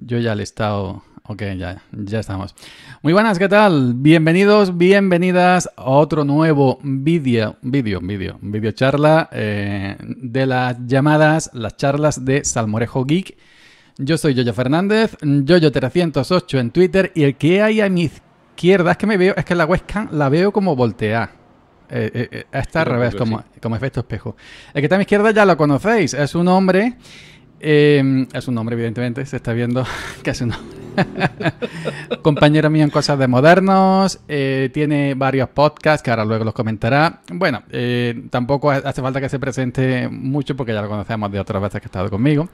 Yo ya le he estado... Ok, ya, ya estamos. Muy buenas, ¿qué tal? Bienvenidos, bienvenidas a otro nuevo vídeo, vídeo, vídeo, vídeo charla eh, de las llamadas, las charlas de Salmorejo Geek. Yo soy Yoyo Fernández, Yoyo308 en Twitter y el que hay a mi izquierda es que me veo, es que la webcam la veo como voltea, eh, eh, está al revés, como, como efecto espejo. El que está a mi izquierda ya lo conocéis, es un hombre Em, es un nombre, evidentemente, se está viendo que es un nombre. Compañero mío en cosas de modernos, eh, tiene varios podcasts que ahora luego los comentará. Bueno, eh, tampoco hace falta que se presente mucho porque ya lo conocemos de otras veces que ha estado conmigo.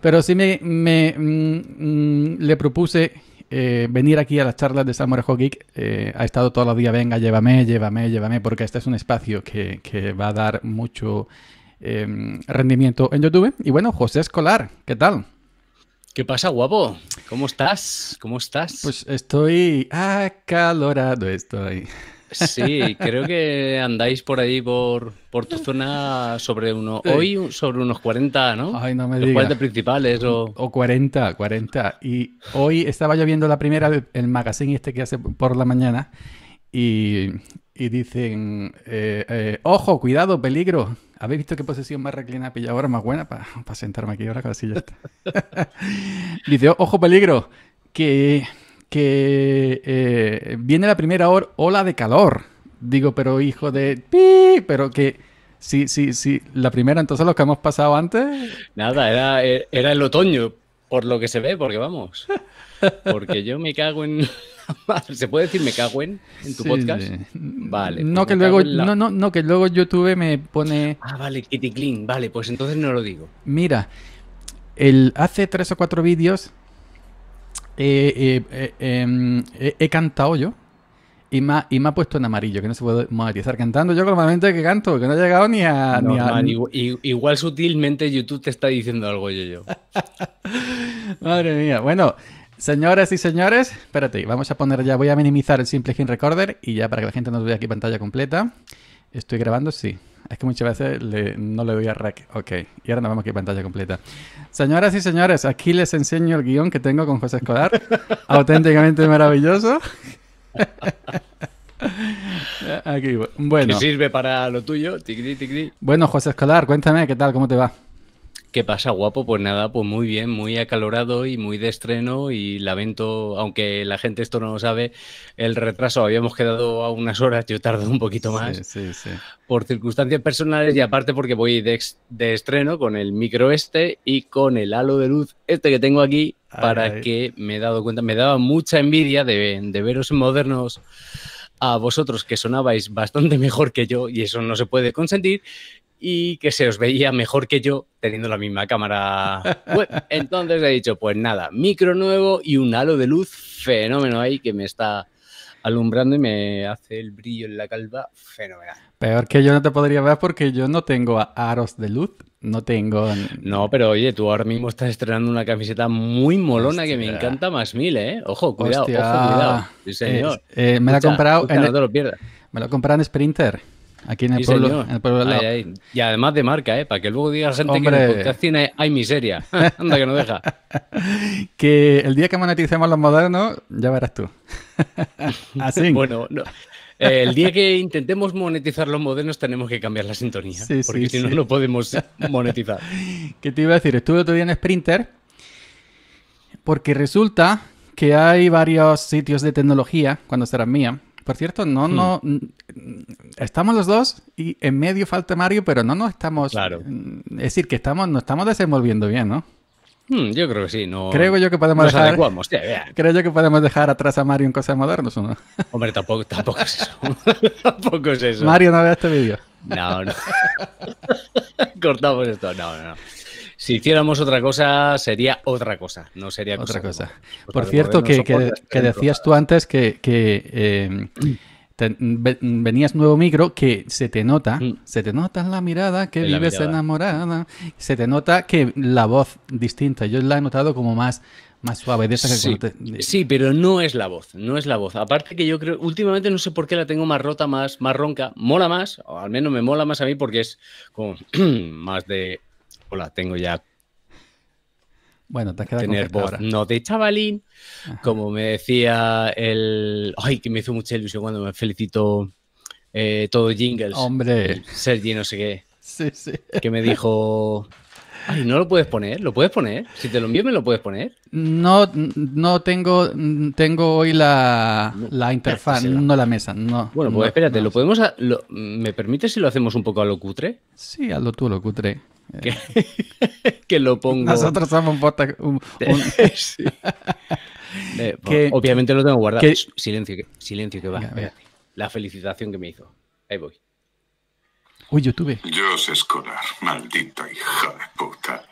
Pero sí me, mm, mm, le propuse eh, venir aquí a las charlas de Samuel Geek. ha estado todos los días, venga, llévame, llévame, llévame, porque este es un espacio que, que va a dar mucho Em, rendimiento en YouTube. Y bueno, José Escolar, ¿qué tal? ¿Qué pasa, guapo? ¿Cómo estás? ¿Cómo estás? Pues estoy acalorado, estoy. Sí, creo que andáis por ahí, por, por tu zona, sobre uno, hoy sobre unos 40, ¿no? Ay, no me Los principales o... o... 40, 40. Y hoy estaba yo viendo la primera, el magazine este que hace por la mañana, y, dicen, eh, eh, ojo, cuidado, peligro. ¿Habéis visto qué posesión más reclinada pilla ahora más buena para sentarme aquí ahora con la silla? Dice, ojo, peligro, que, eh, viene la primera ola de calor. Digo, pero hijo de... Pero que... Sí, sí, sí. La primera, entonces, los que hemos pasado antes... Nada, e, era el otoño, por lo que se ve, porque vamos. Porque yo me cago en... ¿Se puede decir me cago en tu podcast? Vale. no pues que, luego, no, que luego YouTube me pone... Ah, vale, Kitty Clean. Vale, pues entonces no lo digo. Mira, el, hace tres o cuatro vídeos eh, eh, eh, em, he cantado yo y me, ha, y me ha puesto en amarillo, que no se puede monetizar cantando yo normalmente que canto, que no he llegado ni a... igual, igual, sutilmente YouTube te está diciendo algo yo yo. Madre mía, bueno... Señores y señores, espérate, vamos a poner ya, voy a minimizar el simple screen recorder y ya para que la gente nos vea aquí pantalla completa. ¿Estoy grabando? Sí. Es que muchas veces no le doy a rec. Ok, y ahora nos vemos aquí pantalla completa. Señoras y señores, aquí les enseño el guión que tengo con José Escolar, Auténticamente maravilloso. aquí, bueno. ¿Qué sirve para lo tuyo? Tigri, ticri. Bueno, José Escolar, cuéntame qué tal, cómo te va. ¿Qué pasa, guapo? Pues nada, pues muy bien, muy acalorado y muy de estreno y lamento, aunque la gente esto no lo sabe, el retraso. Habíamos quedado a unas horas, yo tardo un poquito más. Sí, sí, Por circunstancias personales y aparte porque voy de, estreno con el micro este y con el halo de luz este que tengo aquí para que me he dado cuenta, me daba mucha envidia de, de veros modernos a vosotros que sonabais bastante mejor que yo y eso no se puede consentir y que se os veía mejor que yo teniendo la misma cámara web. Entonces he dicho, pues nada, micro nuevo y un halo de luz fenómeno ahí que me está alumbrando y me hace el brillo en la calva fenomenal. Peor que yo no te podría ver porque yo no tengo aros de luz, no tengo... No, pero oye, tú ahora mismo estás estrenando una camiseta muy molona que me encanta más mil, ¿eh? Ojo, cuidado, ojo, cuidado. Sí, señor. Eh, eh, me la he comprado... No lo pierdas. Me lo he comprado en Sprinter. Aquí en el, pueblo, Y además de marca, ¿eh? Para que luego diga la gente que en el podcast cine hay miseria. Anda, que no deja. que el día que moneticemos los modernos, ya verás tú. Así. bueno, eh, El día que intentemos monetizar los modernos tenemos que cambiar la sintonía, porque si no, no podemos monetizar. ¿Qué te iba a decir? Estuve otro día en Sprinter, porque resulta que hay varios sitios de tecnología, cuando serán mía, por cierto, no, no. Hmm. Estamos los dos y en medio falta Mario, pero no nos estamos. Mm, es decir, que estamos, nos estamos desenvolviendo bien, ¿no? Hmm, yo creo que sí. No, creo yo que podemos dejar. Creo yo que podemos dejar atrás a Mario en cosas modernas, ¿o no? Hombre, tampoco, tampoco es eso. tampoco es eso. Mario no vea este vídeo. No, no. Cortamos esto. No, no, no. Si hiciéramos otra cosa, sería otra cosa, no sería otra cosa. Por cierto, que, decías tú antes que, em, venías nuevo micro, que se te nota, mm. se te nota en la mirada que vives enamorada, se te nota que la voz distinta, yo la he notado como más más suave, sí, sí, pero no es la voz, no es la voz. Aparte que yo creo, últimamente no sé por qué la tengo más rota, más, más ronca, mola más, o al menos me mola más a mí porque es como más de la tengo ya. Bueno, te has quedado tener no de chavalín, como me decía el. Ay, que me hizo mucha ilusión cuando me felicitó eh, todo Jingles. Hombre. Sergi, no sé qué. Sí, sí. Que me dijo. Ay, ¿no lo puedes poner? ¿Lo puedes poner? Si te lo envío, ¿me lo puedes poner? No, no tengo, tengo hoy la, interfaz, no la mesa, no. Bueno, pues espérate, ¿lo podemos...? ¿Me permites si lo hacemos un poco a lo cutre? Sí, lo tú, lo cutre. Eh. Que, lo pongo... Nosotros somos un... Eh, pues, obviamente lo tengo guardado. Silencio, silencio que va. la felicitación que me hizo. Ahí voy. Uy, YouTube. Joss Escolar, maldita hija de puta.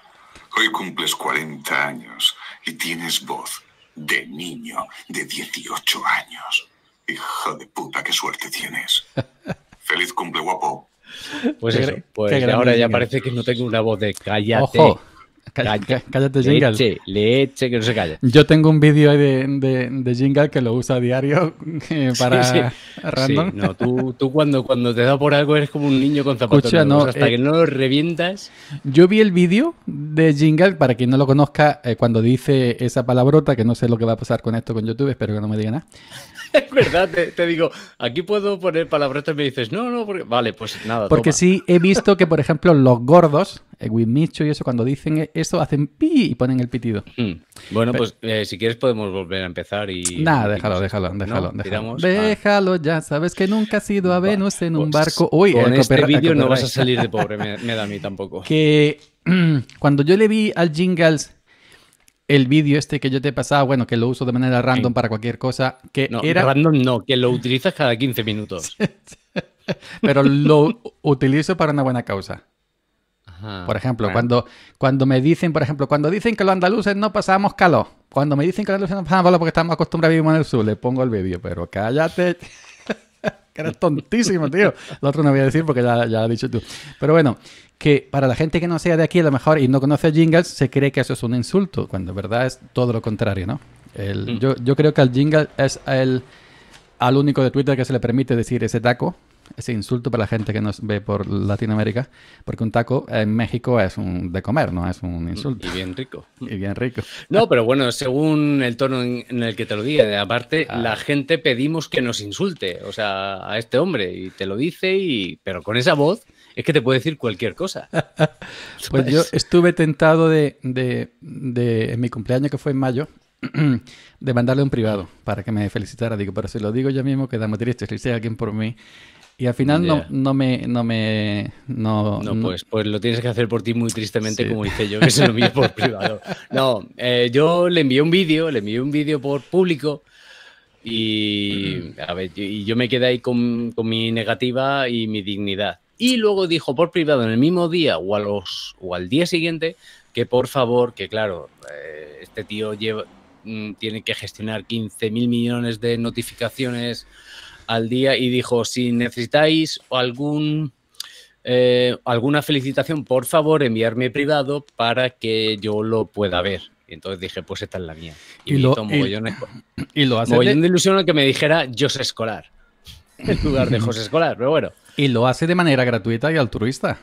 Hoy cumples 40 años y tienes voz de niño de 18 años. Hija de puta, qué suerte tienes. Feliz cumple, guapo. Pues, pues ahora ya parece que no tengo una voz de cállate. Cállate, Jingle. Leche, que no se calle Yo tengo un vídeo de, de, Jingle que lo usa a diario eh, para no, tú, cuando, cuando te da por algo eres como un niño con zapatos hasta eh, que no lo revientas. Yo vi el vídeo de Jingle, para quien no lo conozca, eh, cuando dice esa palabrota, que no sé lo que va a pasar con esto con YouTube, espero que no me diga nada. es verdad, te, digo, aquí puedo poner palabras, y me dices, no, no, porque... vale, pues nada. Porque sí he visto que, por ejemplo, los gordos, el eh, Micho y eso, cuando dicen e-, eso, hacen pi y ponen el pitido. Mm. Bueno, pues eh, si quieres podemos volver a empezar y... Nada, déjalo, déjalo, déjalo, déjalo. ya sabes que nunca has ido a Venus en un pues barco. Uy, en eh, este vídeo no vas a salir de pobre, me da a mí tampoco. Que cuando yo le vi al Jingles el vídeo este que yo te he pasado, bueno, que lo uso de manera random para cualquier cosa, que no, era... Random no, que lo utilizas cada 15 minutos. Pero lo utilizo para una buena causa. por ejemplo, cuando, cuando me dicen, por ejemplo, cuando dicen que los andaluces no pasamos calor, cuando me dicen que los andaluces no pasamos calor porque estamos acostumbrados a vivir en el sur, le pongo el vídeo, pero cállate. que eres tontísimo, tío. Lo otro no voy a decir porque ya, ya lo has dicho tú. Pero bueno, que para la gente que no sea de aquí a lo mejor y no conoce jingles, se cree que eso es un insulto, cuando en verdad es todo lo contrario, ¿no? Mm. yo, yo, creo que al jingle es el, al único de Twitter que se le permite decir ese taco, ese insulto para la gente que nos ve por Latinoamérica, porque un taco en México es un de comer, no es un insulto. Y bien rico. y bien rico. No, pero bueno, según el tono en el que te lo diga, aparte, ah. la gente pedimos que nos insulte, o sea, a este hombre, y te lo dice, y pero con esa voz es que te puede decir cualquier cosa. pues yo estuve tentado de, en mi cumpleaños que fue en mayo, de mandarle un privado para que me felicitara. Digo, pero si lo digo yo mismo, quedamos tristes. Si a alguien por mí. Y al final no, no me... No, me pues, pues, lo tienes que hacer por ti muy tristemente, como hice yo, que se lo envié por privado. No, eh, yo le envié un vídeo, le envié un vídeo por público y, yo me quedé ahí con, con mi negativa y mi dignidad. Y luego dijo por privado en el mismo día o, a los, o al día siguiente que por favor, que claro, eh, este tío lleva, mm, tiene que gestionar 15 mil millones de notificaciones al día y dijo, si necesitáis algún, eh, alguna felicitación, por favor enviarme privado para que yo lo pueda ver. Y entonces dije, pues esta es la mía. Y, lo, mogollón, y, lo mogollón de... ilusión que me dijera José Escolar en lugar de José Escolar, pero bueno. Y lo hace de manera gratuita y altruista.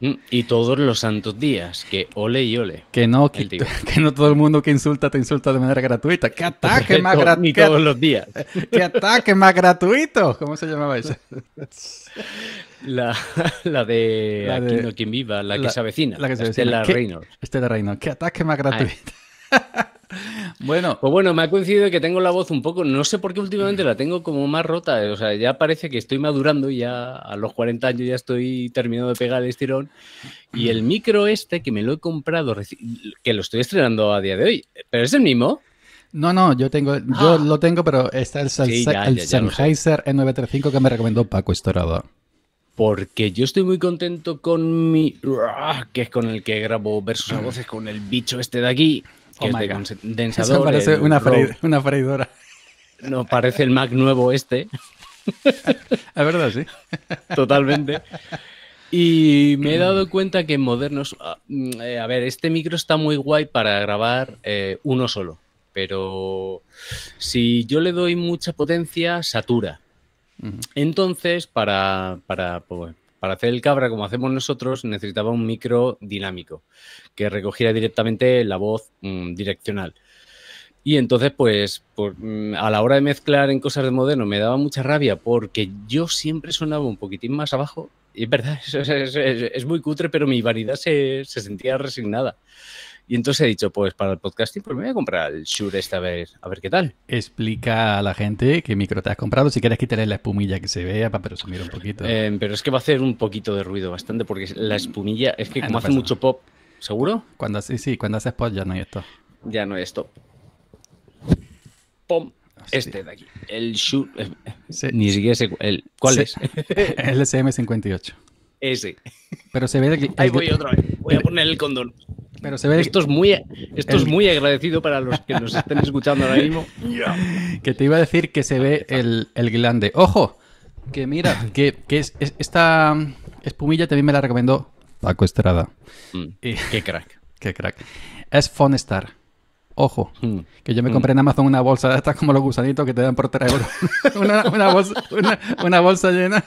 Mm, y todos los santos días, que ole y ole. Que no, que, no todo el mundo que insulta te insulta de manera gratuita. ¡Qué ataque más gratuito! todos los días. ¡Qué ataque más gratuito! ¿Cómo se llamaba esa? La, de, Aquí no quien viva, la, que se avecina. La que se avecina. Estela Reynor. Estela Reynor. ¡Qué ataque más gratuito! Bueno. Pues bueno, me ha coincidido que tengo la voz un poco, no sé por qué últimamente la tengo como más rota, eh, o sea, ya parece que estoy madurando, ya a los 40 años ya estoy terminando de pegar el estirón. Y el micro este que me lo he comprado, que lo estoy estrenando a día de hoy, pero es el mismo. No, no, yo tengo, yo ah. lo tengo, pero está el, sí, el Sennheiser e N935 que me recomendó Paco Estorado. Porque yo estoy muy contento con mi, que es con el que grabo versus a voces, con el bicho este de aquí, Oh que parece una, freidora. No, parece el Mac nuevo este. La verdad, sí. Totalmente. Y me he dado cuenta que en modernos. Ah, mm, eh, a ver, este micro está muy guay para grabar eh, uno solo. Pero si yo le doy mucha potencia, satura. Entonces, para, para, pues, para hacer el cabra como hacemos nosotros necesitaba un micro dinámico que recogiera directamente la voz mm, direccional. Y entonces, pues, mm, a la hora de mezclar en cosas de moderno me daba mucha rabia porque yo siempre sonaba un poquitín más abajo. Y es verdad, es, muy cutre, pero mi vanidad se, sentía resignada. Y entonces he dicho, pues para el podcasting, pues me voy a comprar el Shure esta vez, a ver qué tal. Explica a la gente qué micro te has comprado, si quieres quitarle la espumilla que se vea para presumir un poquito. Eh, pero es que va a hacer un poquito de ruido, bastante, porque la espumilla, es que ah, como hace mucho pop, ¿seguro? Cuando, sí, sí, cuando haces pop ya no hay esto. Ya no hay esto. Pom. Ah, este de aquí, el Shure, eh, ni siquiera sé el, cuál es. El SM58. Ese. Pero se ve que... Ahí voy otra Voy a poner el condón. Pero se ve esto, es muy, esto es muy agradecido para los que nos estén escuchando ahora mismo. Que te iba a decir que se ve el, el glande. ¡Ojo! Que mira, que, es, esta espumilla también me la recomendó Paco Estrada. Mm. qué crack. qué crack. Es Fonestar. Ojo, mm. que yo me mm. compré en Amazon una bolsa de estas como los gusanitos que te dan por 3 euros. una, bolsa, una bolsa llena.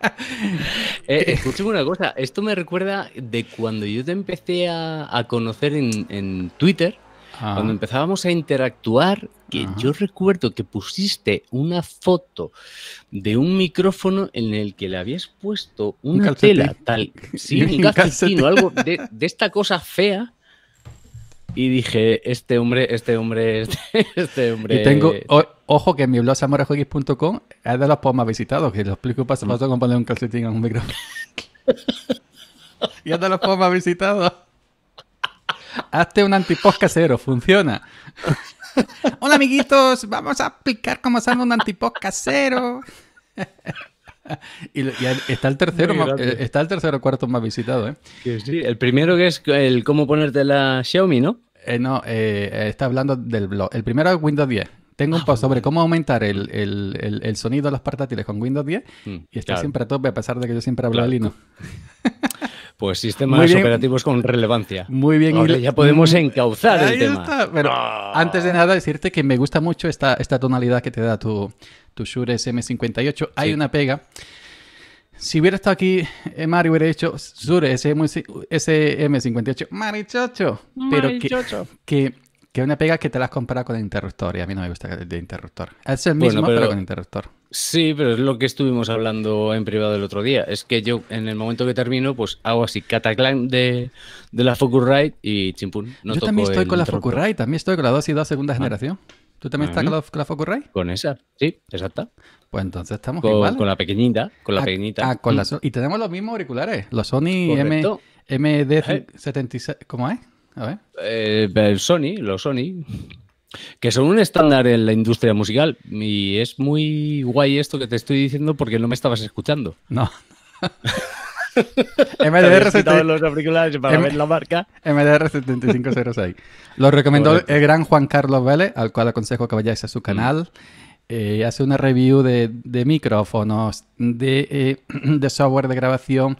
eh, una cosa, esto me recuerda de cuando yo te empecé a, conocer en, Twitter, ah. cuando empezábamos a interactuar, que yo recuerdo que pusiste una foto de un micrófono en el que le habías puesto una ¿Un tela, tal, algo de, esta cosa fea y dije, este hombre, este hombre, este, este hombre. Y tengo, Ojo que en mi blog samurajuegis.com es de los posts más visitados, que lo explico paso a paso poner un calcetín en un micrófono. y es de los posts más visitados. Hazte un antipost casero, funciona. Hola amiguitos, vamos a explicar cómo hacer un antipost casero. Y, está el tercero, eh, está el tercero cuarto más visitado, ¿eh? el primero que es el cómo ponerte la Xiaomi, ¿no? Eh, no, eh, está hablando del blog. El primero es Windows 10, tengo un post sobre cómo aumentar el, sonido de los portátiles con Windows 10 mm, y está siempre a tope a pesar de que yo siempre hablo al de Pues sistemas operativos con relevancia. Muy bien. Ahora ya podemos mm. encauzar el tema. Pero ah. antes de nada decirte que me gusta mucho esta, esta tonalidad que te da tu, tu Shure SM58. Hay una pega. Si hubiera estado aquí, eh, Mario hubiera hecho Shure SM, SM58. Marichocho. Pero que, que que una pega que te la has con el interruptor y a mí no me gusta el de interruptor. Es el mismo, pero, con interruptor. Sí, pero es lo que estuvimos hablando en privado el otro día. Es que yo, en el momento que termino, pues hago así cataclan de, de la Focusrite y chimpún. yo también estoy con la Focusrite, también estoy con la 2 y 2 segunda ah. generación. ¿Tú también estás con la, Focusrite? Con esa, sí, exacta. Pues entonces estamos con, igual. Con la pequeñita, con la ah, pequeñita. Ah, con mm. y tenemos los mismos auriculares, los Sony MD76, ¿cómo es? A ver. Eh, Sony, los Sony, que son un estándar en la industria musical. Y es muy guay esto que te estoy diciendo porque no me estabas escuchando. No. MDR para ver la marca. MDR7506. Lo recomendó el gran Juan Carlos Vélez, al cual aconsejo que vayáis a su mm. canal. Eh, hace una review de, micrófonos, eh, de, software de grabación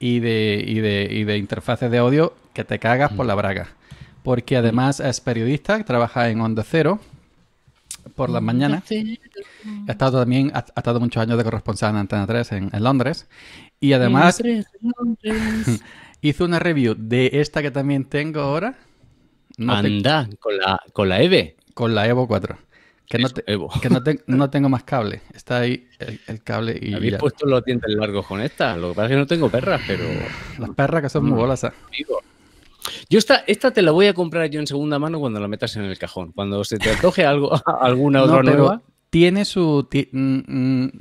y de interfaces de audio que te cagas por la braga. Porque además es periodista, trabaja en Onda Cero por las mañanas. Ha estado también, ha, estado muchos años de corresponsal en Antena 3 en, Londres. Y además hizo una review de esta que también tengo ahora. Anda, con, la, con la EVE. Con la Evo 4. Que, no, no, tengo más cable. Está ahí el, cable y. Habéis puesto los dientes largos con esta. Lo que pasa es que no tengo perras, pero. Las perras que son muy mm. bolas. ¿eh? Yo esta, esta te la voy a comprar yo en segunda mano cuando la metas en el cajón. Cuando se te antoje algo, ah, alguna otra Tiene su.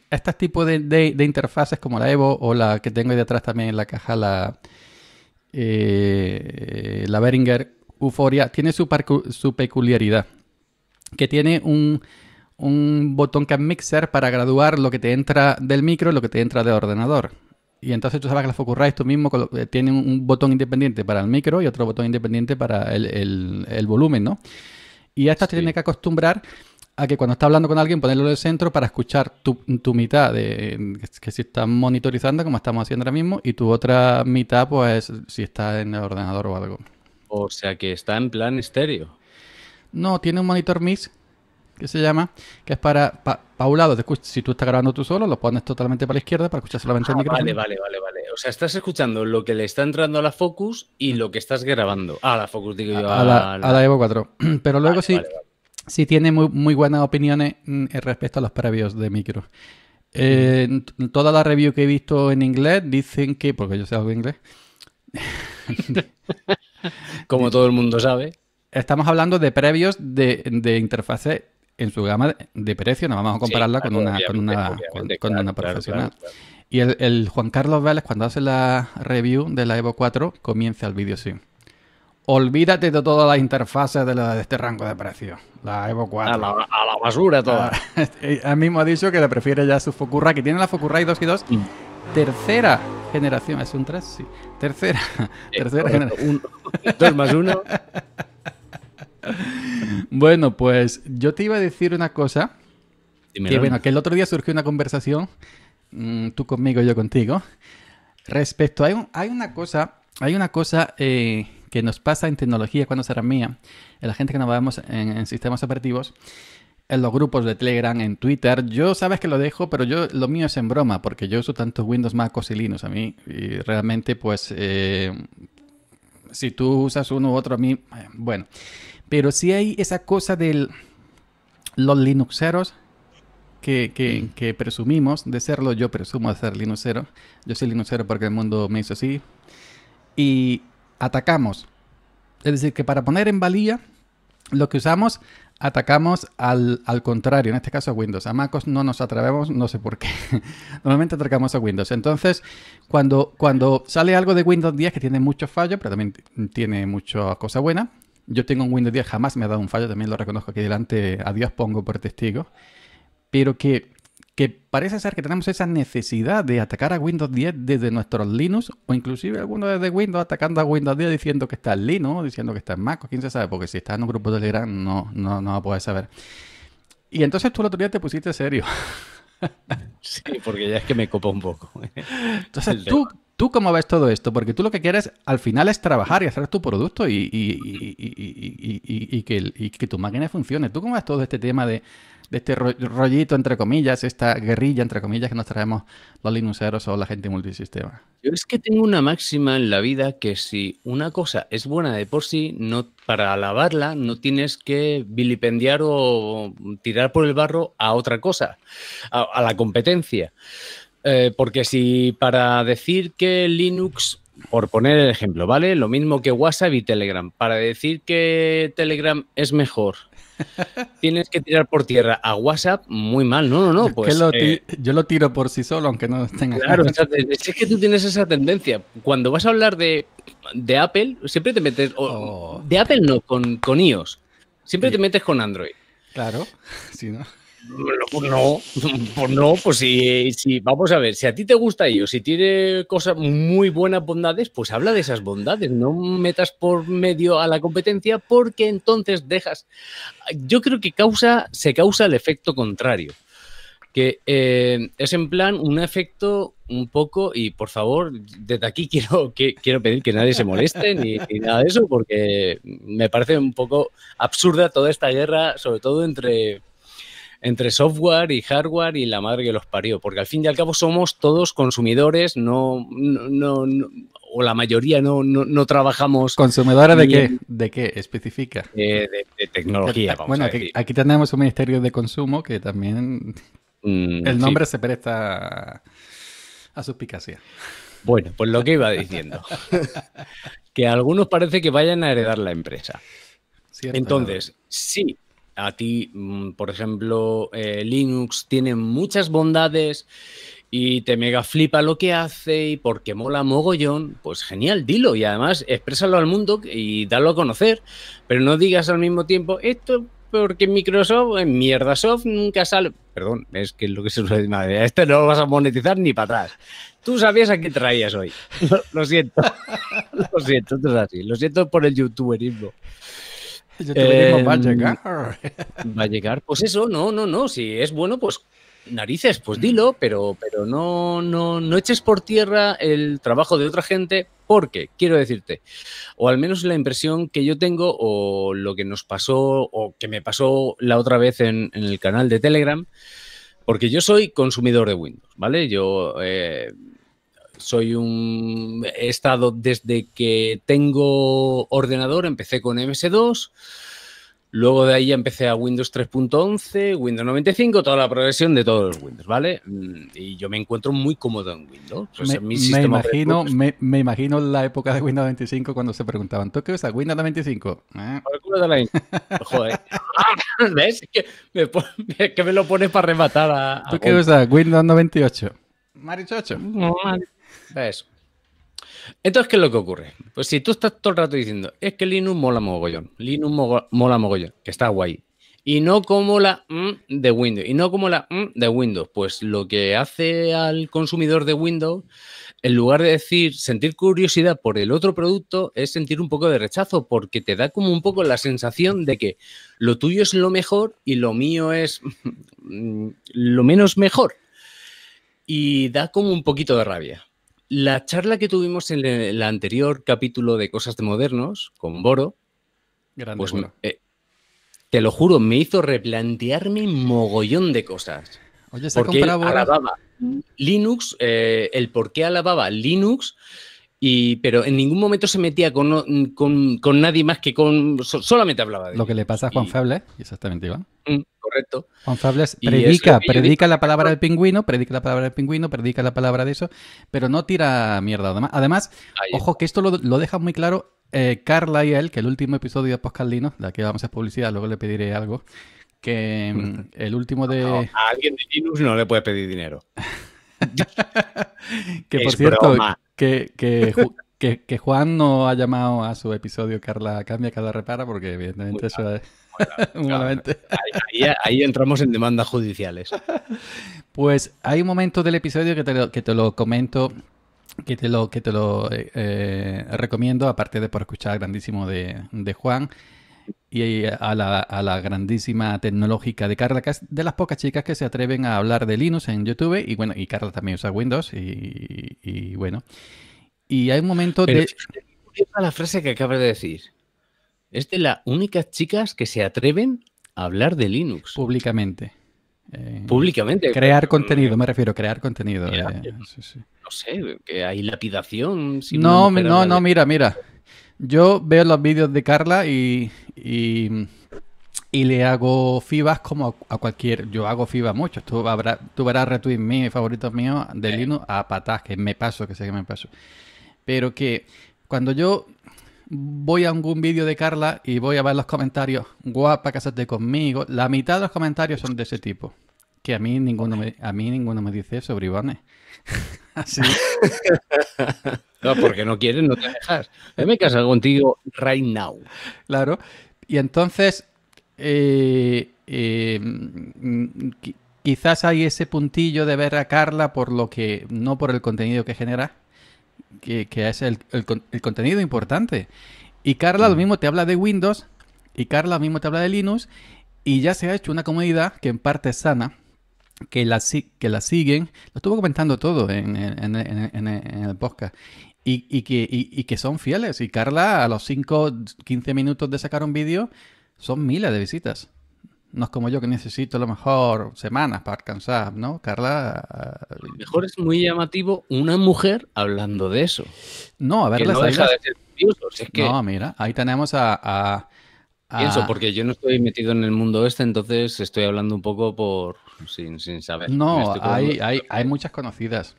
este tipo de, interfaces como la Evo o la que tengo ahí detrás también en la caja, la. Eh, la Behringer Euphoria, tiene su, peculiaridad. Que tiene un botón que mixer para graduar lo que te entra del micro y lo que te entra del ordenador. Y entonces tú sabes que la Focusrite tú mismo eh, tiene un botón independiente para el micro y otro botón independiente para el, volumen, ¿no? Y a estas te tienes que acostumbrar a que cuando estás hablando con alguien ponerlo en el centro para escuchar tu, mitad, de, que si estás monitorizando como estamos haciendo ahora mismo, y tu otra mitad pues si está en el ordenador o algo. O sea que está en plan estéreo. No, tiene un monitor mix que se llama, que es para pa, paulado. si tú estás grabando tú solo, lo pones totalmente para la izquierda para escuchar solamente el ah, micrófono. Vale, vale, vale, vale. O sea, estás escuchando lo que le está entrando a la Focus y lo que estás grabando. A ah, la Focus, digo yo. A, la, Evo 4. Pero luego sí, tiene muy, buenas opiniones mm, eh, respecto a los previos de micro. Eh, toda la review que he visto en inglés dicen que, porque yo sé algo de inglés, como todo el mundo sabe, estamos hablando de previos de, de interfaces en su gama de precio, no vamos a compararla con, una, con, una, con, una profesional. y el, Juan Carlos Vélez, cuando hace la review de la Evo 4, comienza el vídeo así. Olvídate de todas las interfaces de, este rango de precios. La Evo 4. A la, basura toda. Ah, este, él mismo ha dicho que le prefiere ya su Focurra, que tiene la Focurra y 2 y 2. Mm. Tercera generación, es un 3, sí. Tercera, eh, tercera generación. 2 más 1. bueno, pues yo te iba a decir una cosa. Que bueno, que el otro día surgió una conversación, mm, tú conmigo, yo contigo, respecto, hay, hay una cosa, hay una cosa eh, que nos pasa en tecnología, cuando será mía, en la gente que nos vemos en, sistemas operativos, en los grupos de Telegram, en Twitter. Yo sabes que lo dejo, pero yo lo mío es en broma, porque yo uso tantos Windows, Mac, y Linux a mí. Y realmente, pues, eh, si tú usas uno u otro, a mí, eh, bueno. Pero sí hay esa cosa de los Linuxeros que, que, presumimos de serlo. Yo presumo de ser Linuxero. Yo soy Linuxero porque el mundo me hizo así. Y atacamos. Es decir, que para poner en valía lo que usamos, atacamos al, contrario, en este caso a Windows. A MacOS no nos atrevemos, no sé por qué. Normalmente atacamos a Windows. Entonces, cuando, cuando sale algo de Windows 10 que tiene muchos fallos, pero también tiene mucha cosa buena, yo tengo un Windows 10, jamás me ha dado un fallo, también lo reconozco aquí delante, a Dios pongo por testigo, pero que, parece ser que tenemos esa necesidad de atacar a Windows 10 desde nuestros Linux o inclusive alguno desde Windows atacando a Windows 10 diciendo que está en Linux, diciendo que está en Mac, quién se sabe, porque si está en un grupo de Telegram no, no, no va a poder saber. Y entonces tú la otra día te pusiste serio. Sí, porque ya es que me copa un poco. Entonces, tú, ¿Tú cómo ves todo esto? Porque tú lo que quieres al final es trabajar y hacer tu producto y, que, tu máquina funcione. ¿Tú cómo ves todo este tema de, este rollito, entre comillas, esta guerrilla, entre comillas, que nos traemos los linuseros o la gente multisistema? Yo es que tengo una máxima en la vida que si una cosa es buena de por sí, no, para alabarla no tienes que vilipendiar o tirar por el barro a otra cosa, a la competencia. Eh, porque si para decir que Linux, por poner el ejemplo, ¿vale? Lo mismo que WhatsApp y Telegram. Para decir que Telegram es mejor, tienes que tirar por tierra a WhatsApp muy mal. No, no, no. Pues, eh, yo lo tiro por sí solo, aunque no tenga. Claro, es que tú tienes esa tendencia. Cuando vas a hablar de, Apple, siempre te metes. Oh. De Apple no, con, con iOS. Siempre te metes con Android. Claro, sí, ¿no? No, por pues no, pues si, vamos a ver, si a ti te gusta ello, si tiene cosas muy buenas bondades, pues habla de esas bondades, no metas por medio a la competencia porque entonces dejas, yo creo que causa, se causa el efecto contrario, que eh, es en plan un efecto un poco, y por favor, desde aquí quiero, que, quiero pedir que nadie se moleste ni, nada de eso, porque me parece un poco absurda toda esta guerra, sobre todo entre entre software y hardware y la madre que los parió, porque al fin y al cabo somos todos consumidores, no, o la mayoría no, trabajamos. ¿Consumidora de qué? ¿De qué? Especifica. Eh, de, tecnología, vamos Bueno, a decir. Aquí, aquí, tenemos un Ministerio de Consumo que también mm, el nombre se presta a suspicacia. Bueno, pues lo que iba diciendo, que algunos parece que vayan a heredar la empresa. Entonces, sí, a ti, mm, por ejemplo, eh, Linux tiene muchas bondades y te mega flipa lo que hace y porque mola mogollón, pues genial, dilo y además exprésalo al mundo y dalo a conocer, pero no digas al mismo tiempo esto porque Microsoft, en mierda soft, nunca sale. Perdón, es que lo que se suele decir, este no lo vas a monetizar ni para atrás. Tú sabías a qué traías hoy. Lo, siento, lo siento, esto es así. Lo siento por el youtuberismo. Yo te va a em, llegar. Va a llegar. Pues eso, no, no, no. Si es bueno, pues narices, pues mm. dilo, pero, pero no, no, no eches por tierra el trabajo de otra gente, porque quiero decirte, o al menos la impresión que yo tengo, o lo que nos pasó, o que me pasó la otra vez en, el canal de Telegram, porque yo soy consumidor de Windows, ¿vale? Yo eh, soy un. He estado desde que tengo ordenador, empecé con MS2. Luego de ahí empecé a Windows 3.11, Windows 95, toda la progresión de todos los Windows, ¿vale? Mm, y yo me encuentro muy cómodo en Windows. me, imagino, la época de Windows 95 cuando se preguntaban, ¿tú qué usas? Windows 95. Ah. ¿Eh? de la Joder. ¿Ves? Que me, lo pones para rematar a... ¿Tú qué usas? Windows 98. Mario 8. No, entonces, ¿qué es lo que ocurre? Pues si tú estás todo el rato diciendo, es que Linux mola mogollón, Linux mola mogollón, que está guay, y no como la de Windows, y no como la de Windows, pues lo que hace al consumidor de Windows, en lugar de decir sentir curiosidad por el otro producto, es sentir un poco de rechazo, porque te da como un poco la sensación de que lo tuyo es lo mejor y lo mío es mm, lo menos mejor. Y da como un poquito de rabia. La charla que tuvimos en el anterior capítulo de Cosas de Modernos con Boro, pues eh, te lo juro, me hizo replantearme mogollón de cosas. Oye, se porque alababa Linux, eh, el por qué alababa Linux, y, pero en ningún momento se metía con, nadie más que con... solamente hablaba de Lo que le pasa a Juan y, Feble, exactamente, Iván correcto. Fables predica, predica la palabra del pingüino, predica la palabra del pingüino, predica la palabra de eso, pero no tira mierda. Además, ojo, que esto lo, lo deja muy claro eh, Carla y él, que el último episodio de Postcaldino, la aquí vamos a publicidad, luego le pediré algo, que mm, el último de... a alguien de Linux no le puede pedir dinero. que por cierto, que, que que, Juan no ha llamado a su episodio Carla Cambia, Carla Repara, porque evidentemente eso es... ahí, entramos en demandas judiciales. Pues hay un momento del episodio que te lo, comento, que te lo, que te lo eh, eh, recomiendo, aparte de por escuchar grandísimo de, Juan y a la, grandísima tecnológica de Carla, que es de las pocas chicas que se atreven a hablar de Linux en YouTube, y bueno, y Carla también usa Windows, y, y bueno, y hay un momento de... La frase que acabas de decir es de las únicas chicas que se atreven a hablar de Linux. Públicamente. Eh, públicamente. Crear contenido, me refiero, crear contenido. Eh, no sé, que hay lapidación. Si no, no, no, mira, mira. Yo veo los vídeos de Carla y, y, y le hago fibas como a, cualquier. Yo hago fibas mucho. Tú, habrá, tú verás retweets míos favoritos míos de eh. Linux a patas, que me paso, que sé que me paso pero que cuando yo voy a algún vídeo de Carla y voy a ver los comentarios, guapa, casate conmigo, la mitad de los comentarios son de ese tipo. Que a mí ninguno me, a mí ninguno me dice eso, bribones. Así. no, porque no quieres, no te dejas. me caso contigo right now. Claro. Y entonces, eh, eh, quizás hay ese puntillo de ver a Carla por lo que, no por el contenido que genera, que, es el, contenido importante. Y Carla lo mismo te habla de Windows, y Carla lo mismo te habla de Linux, y ya se ha hecho una comunidad que en parte es sana, que la, que la siguen, lo estuvo comentando todo en, el podcast, y, que, y que son fieles. Y Carla, a los 5, 15 minutos de sacar un vídeo, son miles de visitas. No es como yo que necesito a lo mejor semanas para alcanzar, ¿no? Carla. Eh, mejor es muy llamativo una mujer hablando de eso. No, a ver, que no No, mira, ahí tenemos a, eso porque yo no estoy metido en el mundo este, entonces estoy hablando un poco por. sin, saber. No, hay, hay, hay muchas conocidas.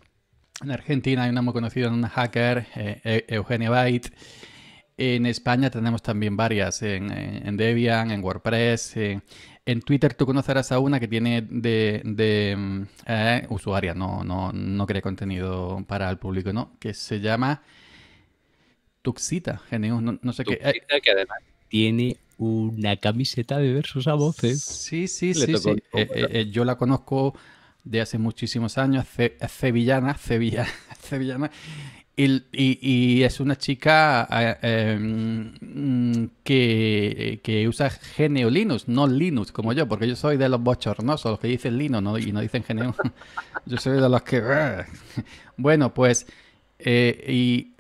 En Argentina hay una muy conocida, una hacker, eh, e, Eugenia Byte. En España tenemos también varias, en, Debian, en WordPress. En Twitter tú conocerás a una que tiene de, de mm, eh, usuaria, no, no, no crea contenido para el público, ¿no? Que se llama Tuxita, genio no, sé qué. Eh, que además tiene una camiseta de versos a voces. Sí, sí, sí. Eh, yo la conozco de hace muchísimos años, ce, cevillana sevillana, Y, es una chica ah, em, que, usa Geneo Linux, no Linux, como yo, porque yo soy de los bochornosos, los que dicen Linux y no dicen geneo yo soy de los que... bueno, pues... Eh, y,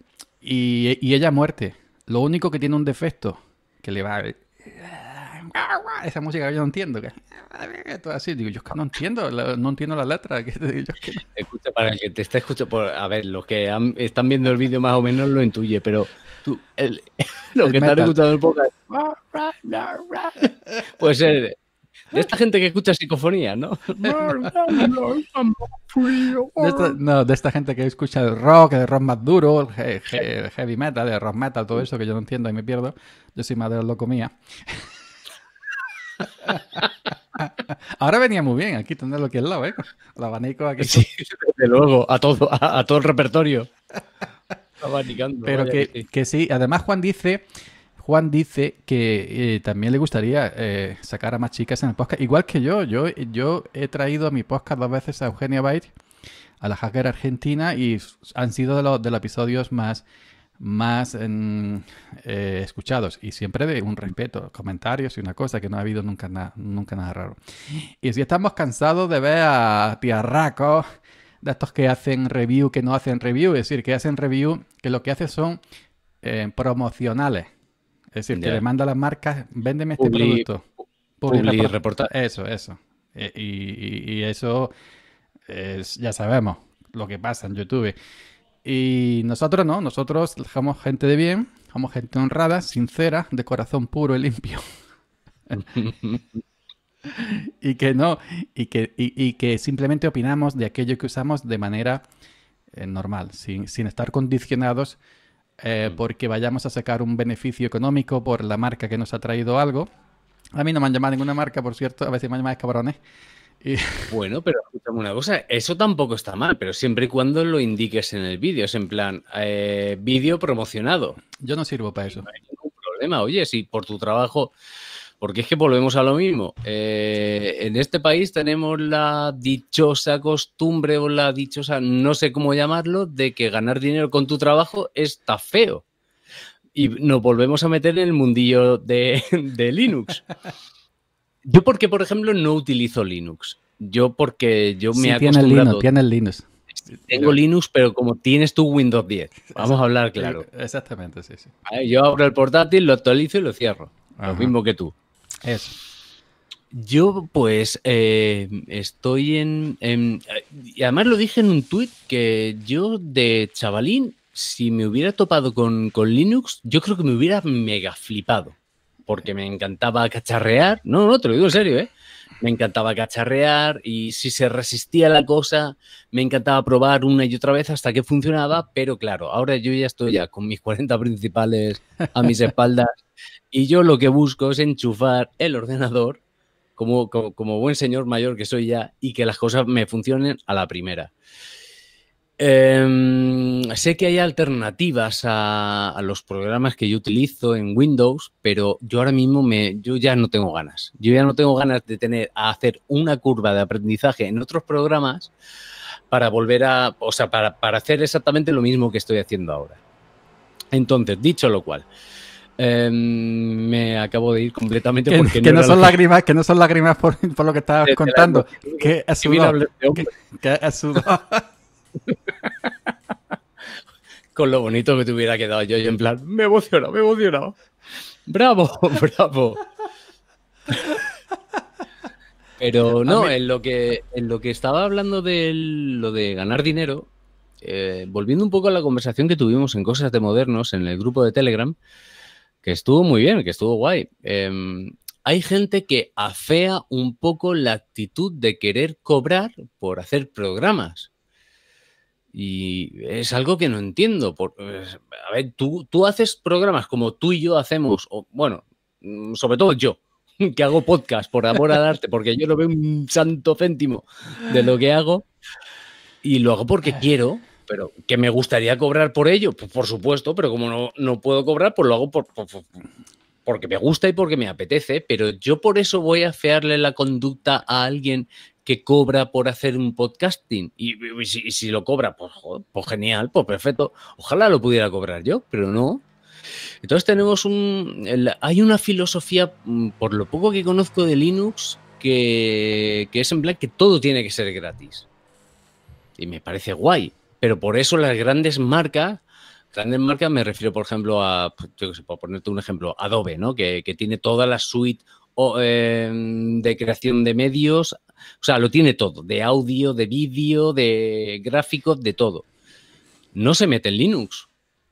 ella muerte. Lo único que tiene un defecto, que le va esa música yo no entiendo. Que, así. Digo, yo no entiendo, no entiendo la letra. Que, que Escucha, para que te está escuchando, por, a ver, los que están viendo el vídeo más o menos lo intuye, pero tú, lo que están escuchando el podcast, puede ser de esta gente que escucha psicofonía, ¿no? de esta, no, de esta gente que escucha el rock, el rock más duro, el, heavy metal, el rock metal, todo eso que yo no entiendo y me pierdo. Yo soy madre de lo locomía. Ahora venía muy bien aquí tenerlo lo al lado, ¿eh? abanico desde luego, a todo, a, todo el repertorio. Pero que, sí. además Juan dice... Juan dice que eh, también le gustaría eh, sacar a más chicas en el podcast. Igual que yo, yo, yo he traído a mi podcast dos veces a Eugenia Bait, a la hacker argentina, y han sido los, de los episodios más más eh, escuchados y siempre de un respeto, comentarios y una cosa que no ha habido nunca, nunca nada raro. Y si estamos cansados de ver a tiarracos, de estos que hacen review, que no hacen review, es decir, que hacen review, que lo que hacen son eh, promocionales. Es decir, que le manda a las marcas, véndeme este producto. Eh, y eso, eso. Y, eso ya sabemos lo que pasa en YouTube. Y nosotros no, nosotros somos gente de bien, somos gente honrada, sincera, de corazón puro y limpio. y que no, y que, simplemente opinamos de aquello que usamos de manera eh, normal, sin, estar condicionados eh, mm. porque vayamos a sacar un beneficio económico por la marca que nos ha traído algo. A mí no me han llamado ninguna marca, por cierto, a veces me han llamado cabrones. Bueno, pero escúchame una cosa, eso tampoco está mal, pero siempre y cuando lo indiques en el vídeo, es en plan, eh, vídeo promocionado. Yo no sirvo para eso. No hay ningún problema, oye, si por tu trabajo, porque es que volvemos a lo mismo, eh, en este país tenemos la dichosa costumbre o la dichosa, no sé cómo llamarlo, de que ganar dinero con tu trabajo está feo. Y nos volvemos a meter en el mundillo de, de Linux. Yo porque, por ejemplo, no utilizo Linux. Yo porque yo me sí, he Tiene Linux, tiene Linux. Tengo Linux, pero como tienes tu Windows 10. Vamos a hablar claro. Exactamente, sí, sí. yo abro el portátil, lo actualizo y lo cierro. Lo mismo que tú. Eso. Yo, pues, eh, estoy en, eh, Y además lo dije en un tuit que yo de chavalín, si me hubiera topado con, con Linux, yo creo que me hubiera mega flipado porque me encantaba cacharrear. No, no, te lo digo en serio, ¿eh? Me encantaba cacharrear y si se resistía la cosa, me encantaba probar una y otra vez hasta que funcionaba, pero claro, ahora yo ya estoy ya con mis 40 principales a mis espaldas y yo lo que busco es enchufar el ordenador como, como buen señor mayor que soy ya y que las cosas me funcionen a la primera. Em, sé que hay alternativas a, los programas que yo utilizo en Windows, pero yo ahora mismo me, yo ya no tengo ganas. Yo ya no tengo ganas de tener a hacer una curva de aprendizaje en otros programas para volver a, o sea, para, hacer exactamente lo mismo que estoy haciendo ahora. Entonces, dicho lo cual, em, me acabo de ir completamente que, porque que no, son lágrimas que... no son lágrimas por, lo que estabas contando que ha Con lo bonito que te hubiera quedado yo, en plan, me he me he emocionado. Bravo, bravo. Pero no, en lo, que, en lo que estaba hablando de lo de ganar dinero, eh, volviendo un poco a la conversación que tuvimos en Cosas de Modernos, en el grupo de Telegram, que estuvo muy bien, que estuvo guay. Em, hay gente que afea un poco la actitud de querer cobrar por hacer programas. Y es algo que no entiendo. Por, a ver, tú, tú haces programas como tú y yo hacemos, o, bueno, mm, sobre todo yo, que hago podcast por amor al arte, porque yo no veo un santo céntimo de lo que hago y lo hago porque quiero, pero que me gustaría cobrar por ello, por supuesto, pero como no, puedo cobrar, pues lo hago porque me gusta y porque me apetece, pero yo por eso voy a fearle la conducta a alguien que cobra por hacer un podcasting. Y, si, lo cobra, pues, joder, pues genial, pues perfecto. Ojalá lo pudiera cobrar yo, pero no. Entonces tenemos un... hay una filosofía, mm, por lo poco que conozco de Linux, que, es en plan que todo tiene que ser gratis. Y me parece guay. Pero por eso las grandes marcas grandes marcas me refiero, por ejemplo, a, por ponerte un ejemplo, Adobe, ¿no? Que, que, tiene toda la suite Em, de creación de medios, o sea, lo tiene todo, de audio, de vídeo, de gráficos, de todo. No se mete en Linux.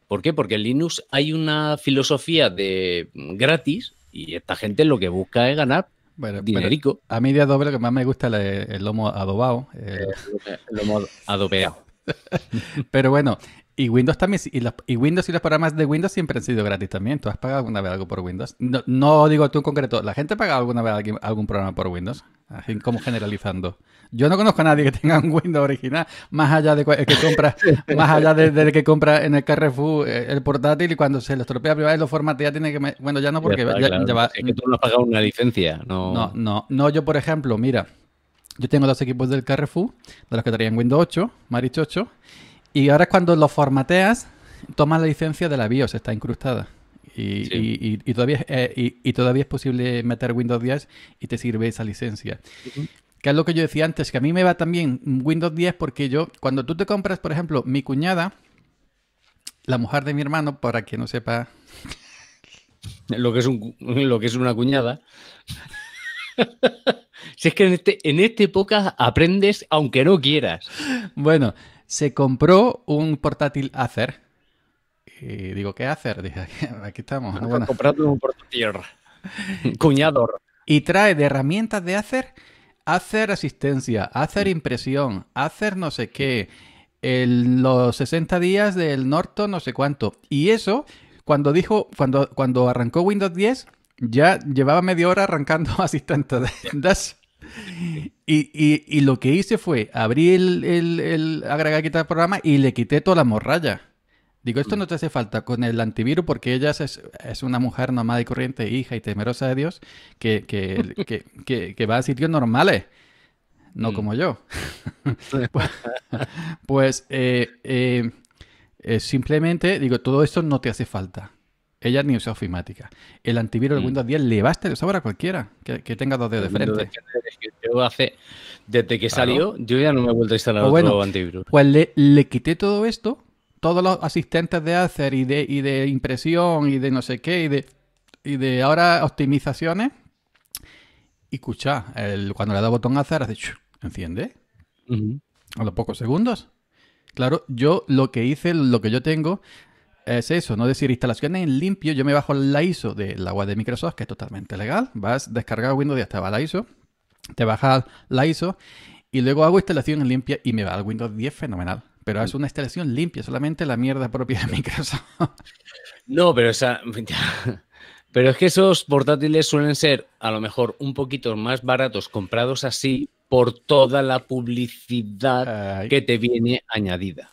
¿Por qué? Porque en Linux hay una filosofía de mm, gratis y esta gente lo que busca es ganar dinero rico. a mí de Adobe lo que más me gusta es el, lomo adobado. Eh. Eh, el lomo adobeado. pero bueno, y Windows también, y, los, Windows y los programas de Windows siempre han sido gratis también. ¿Tú has pagado alguna vez algo por Windows? No, no digo tú en concreto, ¿la gente ha pagado alguna vez algún, programa por Windows? Así como generalizando. Yo no conozco a nadie que tenga un Windows original, más allá de que compra, más allá del que compra en el Carrefour eh, el portátil y cuando se lo estropea privado y lo formatea, tiene que. Bueno, ya no, porque Es que tú no has pagado una licencia, no. No, no, yo por ejemplo, mira, yo tengo dos equipos del Carrefour, de los que traían Windows 8, Marich 8. Y ahora es cuando lo formateas, tomas la licencia de la BIOS, está incrustada. Y, todavía, eh, y, todavía, es posible meter Windows 10 y te sirve esa licencia. Que es lo que yo decía antes, que a mí me va también Windows 10 porque yo, cuando tú te compras, por ejemplo, mi cuñada, la mujer de mi hermano, para que no sepa lo que es, lo que es una cuñada. si es que en este, en época aprendes aunque no quieras. Bueno, se compró un portátil Acer. Y digo, ¿qué Acer? Dije, aquí estamos. Comprando un portátil. Cuñador. Y trae de herramientas de Acer, Acer asistencia, Acer impresión, Acer no sé qué, los 60 días del Norton no sé cuánto. Y eso, cuando dijo, cuando, cuando arrancó Windows 10, ya llevaba media hora arrancando asistente de, y, lo que hice fue abrí el, el, el agregar quitar programa y le quité toda la morralla. Digo, esto no te hace falta con el antivirus porque ella es, una mujer nomada y corriente, hija y temerosa de Dios, que, va a sitios normales, no mm. como yo. pues, pues eh, eh, eh, simplemente digo, todo esto no te hace falta. Ella ni usa ofimática. El antivirus de mm. Windows 10 le basta de sobra cualquiera que, tenga dos dedos de frente. yo hace, desde que salió, yo ya no me he vuelto a instalar pues otro antivirus. Pues le, quité todo esto, todos los asistentes de hacer y de, impresión y de no sé qué y de, y de ahora optimizaciones. Y escucha, cuando le da botón hacer hace enciende. A los pocos segundos. Claro, yo lo que hice, lo que yo tengo, es eso, no decir instalaciones en limpio, yo me bajo la ISO de la web de Microsoft, que es totalmente legal, vas descargar Windows y hasta va la ISO, te bajas la ISO y luego hago instalación en limpia y me va al Windows 10 fenomenal. Pero es mm. una instalación limpia, solamente la mierda propia de Microsoft. No, pero esa... Pero es que esos portátiles suelen ser a lo mejor un poquito más baratos comprados así por toda la publicidad que te viene añadida.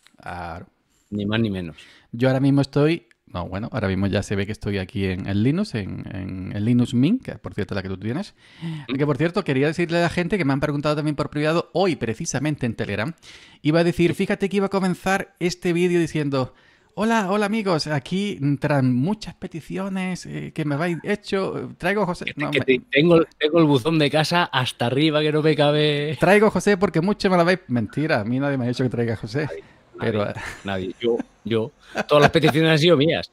Ni más ni menos. Yo ahora mismo estoy, no, bueno, ahora mismo ya se ve que estoy aquí en, el Linux, en, el Linux Mint, que por cierto es la que tú tienes. Mm. Que por cierto, quería decirle a la gente que me han preguntado también por privado hoy, precisamente en Telegram, iba a decir, fíjate que iba a comenzar este vídeo diciendo... Hola, hola amigos, aquí tras muchas peticiones eh, que me habéis hecho, traigo José... tengo, el buzón de casa hasta arriba que no me cabe... Traigo José porque mucho me lo habéis... Mentira, a mí nadie me ha dicho que traiga José. Pero... Nadie, Yo, yo. Todas las peticiones han sido mías.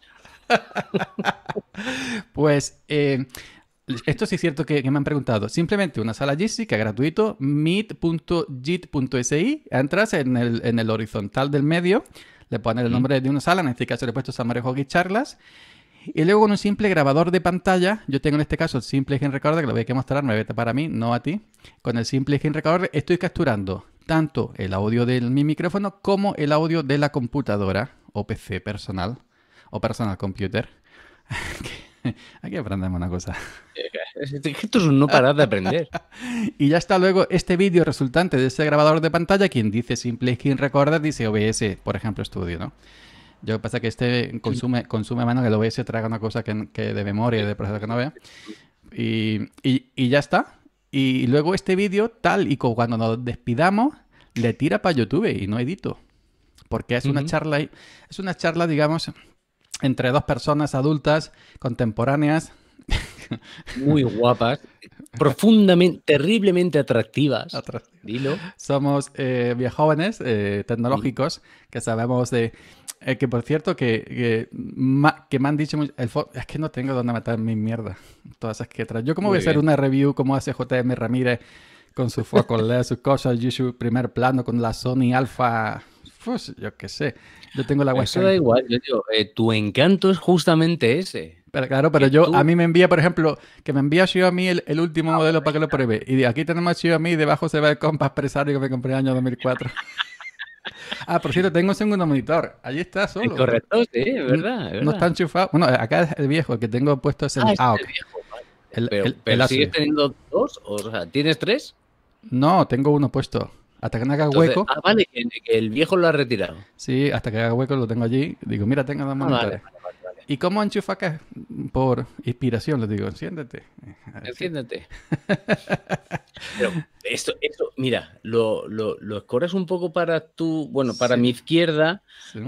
Pues eh, esto sí es cierto que, me han preguntado. Simplemente una sala que es gratuito, meet.jit.si. Entras en el, en el, horizontal del medio, le pones el nombre de una sala, en este caso le he puesto Mario Hockey Charlas. Y luego con un simple grabador de pantalla, yo tengo en este caso el simple Gen Recorder, que lo voy a mostrar, me vete para mí, no a ti. Con el simple Gen Recorder estoy capturando tanto el audio de mi micrófono como el audio de la computadora o PC personal o personal computer. Aquí aprendemos una cosa. Esto es un no parar de aprender. y ya está luego este vídeo resultante de ese grabador de pantalla. Quien dice simple skin recuerda, dice OBS, por ejemplo, estudio, ¿no? Yo pasa que este consume, consume mano que el OBS traga una cosa que, de memoria, de proceso que no vea. Y, y, y ya está. Y luego este vídeo, tal y como cuando nos despidamos, le tira para YouTube y no edito. Porque es una charla, es una charla, digamos, entre dos personas adultas, contemporáneas. Muy guapas, profundamente, terriblemente atractivas. Dilo. Somos eh, jóvenes eh, tecnológicos que sabemos de... Eh, que por cierto, que, que, me han dicho... el es que no tengo dónde matar mi mierda. Todas esas que traes. Yo como voy a hacer una review como hace JM Ramírez con su foco, LED, sus cosas, y su primer plano con la Sony Alpha, pues yo qué sé. Yo tengo la Eso da igual, yo digo, eh, tu encanto es justamente ese. Pero claro, pero yo, a mí me envía, por ejemplo, que me envía Xiaomi el, el ah, último modelo para que lo pruebe. Y aquí tenemos a Xiaomi, debajo se ve el compás presario que me compré en el año 2004. Ah, por cierto, tengo un segundo monitor. Allí está solo. Correcto, sí, es verdad, No están enchufado. Bueno, acá es el viejo, el que tengo puesto es el ah, este viejo, el, pero, ¿sigues teniendo dos? O sea, ¿tienes tres? No, tengo uno puesto. Hasta que no haga hueco. Ah, vale, que, el viejo lo ha retirado. Sí, hasta que haga hueco lo tengo allí. Digo, mira, tenga dos ah, ¿Y cómo enchufa acá? Por inspiración, les digo, enciéndete. Enciéndete. Pero esto, esto, mira, lo, lo, un poco para tu, bueno, para mi izquierda,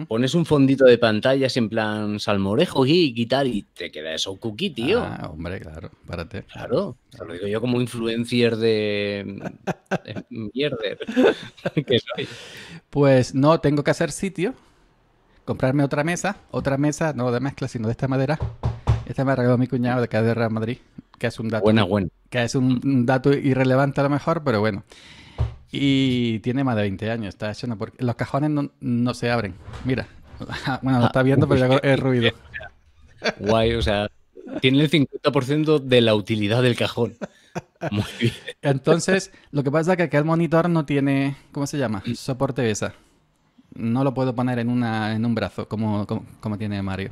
pones un fondito de pantallas en plan salmorejo y tal, y te queda eso cookie, tío. Ah, hombre, claro, párate. Claro, te lo digo yo como influencer de, Pues no, tengo que hacer sitio comprarme otra mesa, otra mesa, no de mezcla, sino de esta madera. Esta me ha regalado mi cuñado de acá de Real Madrid, que es un dato. Que es un, dato irrelevante a lo mejor, pero bueno. Y tiene más de 20 años, está lleno porque Los cajones no, se abren. Mira, bueno, lo está viendo, pero ya el ruido. Guay, o sea, tiene el 50% de la utilidad del cajón. Muy bien. Entonces, lo que pasa es que aquel monitor no tiene, ¿cómo se llama? Soporte ESA no lo puedo poner en, una, en un brazo, como, tiene Mario.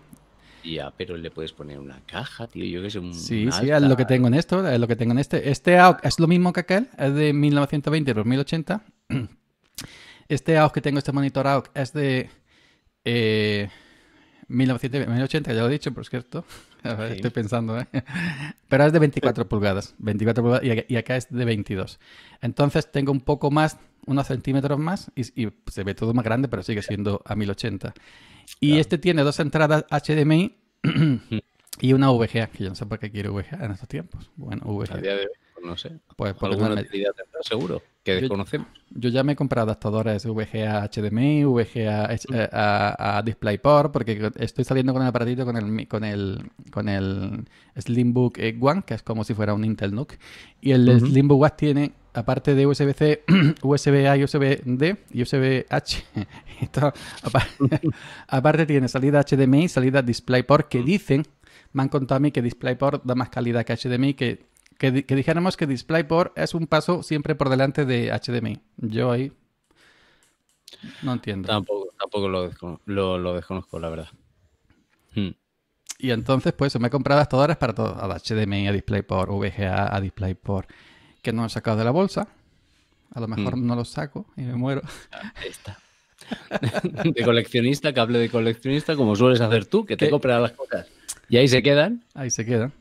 Ya, pero le puedes poner una caja, tío. Yo que sé, un. Sí, sí, es lo que tengo en esto, es lo que tengo en este. Este AOC es lo mismo que aquel, es de 1920 por 1080. Este AOC que tengo, este monitor AOC, es de. Eh, 1980, ya lo he dicho, por cierto. Estoy pensando, ¿eh? Pero es de 24 pulgadas. 24 pulgadas y, acá es de 22. Entonces tengo un poco más, unos centímetros más y, se ve todo más grande, pero sigue siendo a 1080. Y este tiene dos entradas HDMI mm. y una VGA, que yo no sé para qué quiero VGA en estos tiempos. Bueno, VGA. de no sé. Pues por alguna seguro, que desconocemos. Yo, ya me he comprado adaptadores VGA HDMI, VGA eh, a, DisplayPort, porque estoy saliendo con el aparatito con el con el con el Slimbook eh, One, que es como si fuera un Intel Nook y el Slimbook One tiene aparte de USB-C, USB-A y USB-D y USB-H. aparte, tiene salida HDMI y salida DisplayPort que mm. dicen, me han contado a mí que DisplayPort da más calidad que HDMI, que que, que, dijéramos que DisplayPort es un paso siempre por delante de HDMI. Yo ahí no entiendo. Tampoco, tampoco lo, lo, lo, desconozco, la verdad. Hmm. Y entonces, pues, me he comprado adaptadores para todo. A HDMI, a DisplayPort, VGA, a DisplayPort, que no he sacado de la bolsa. A lo mejor hmm. no lo saco y me muero. Ahí está. de coleccionista, que de coleccionista, como sueles hacer tú, que te compras las cosas. Y ahí se quedan. Ahí se quedan.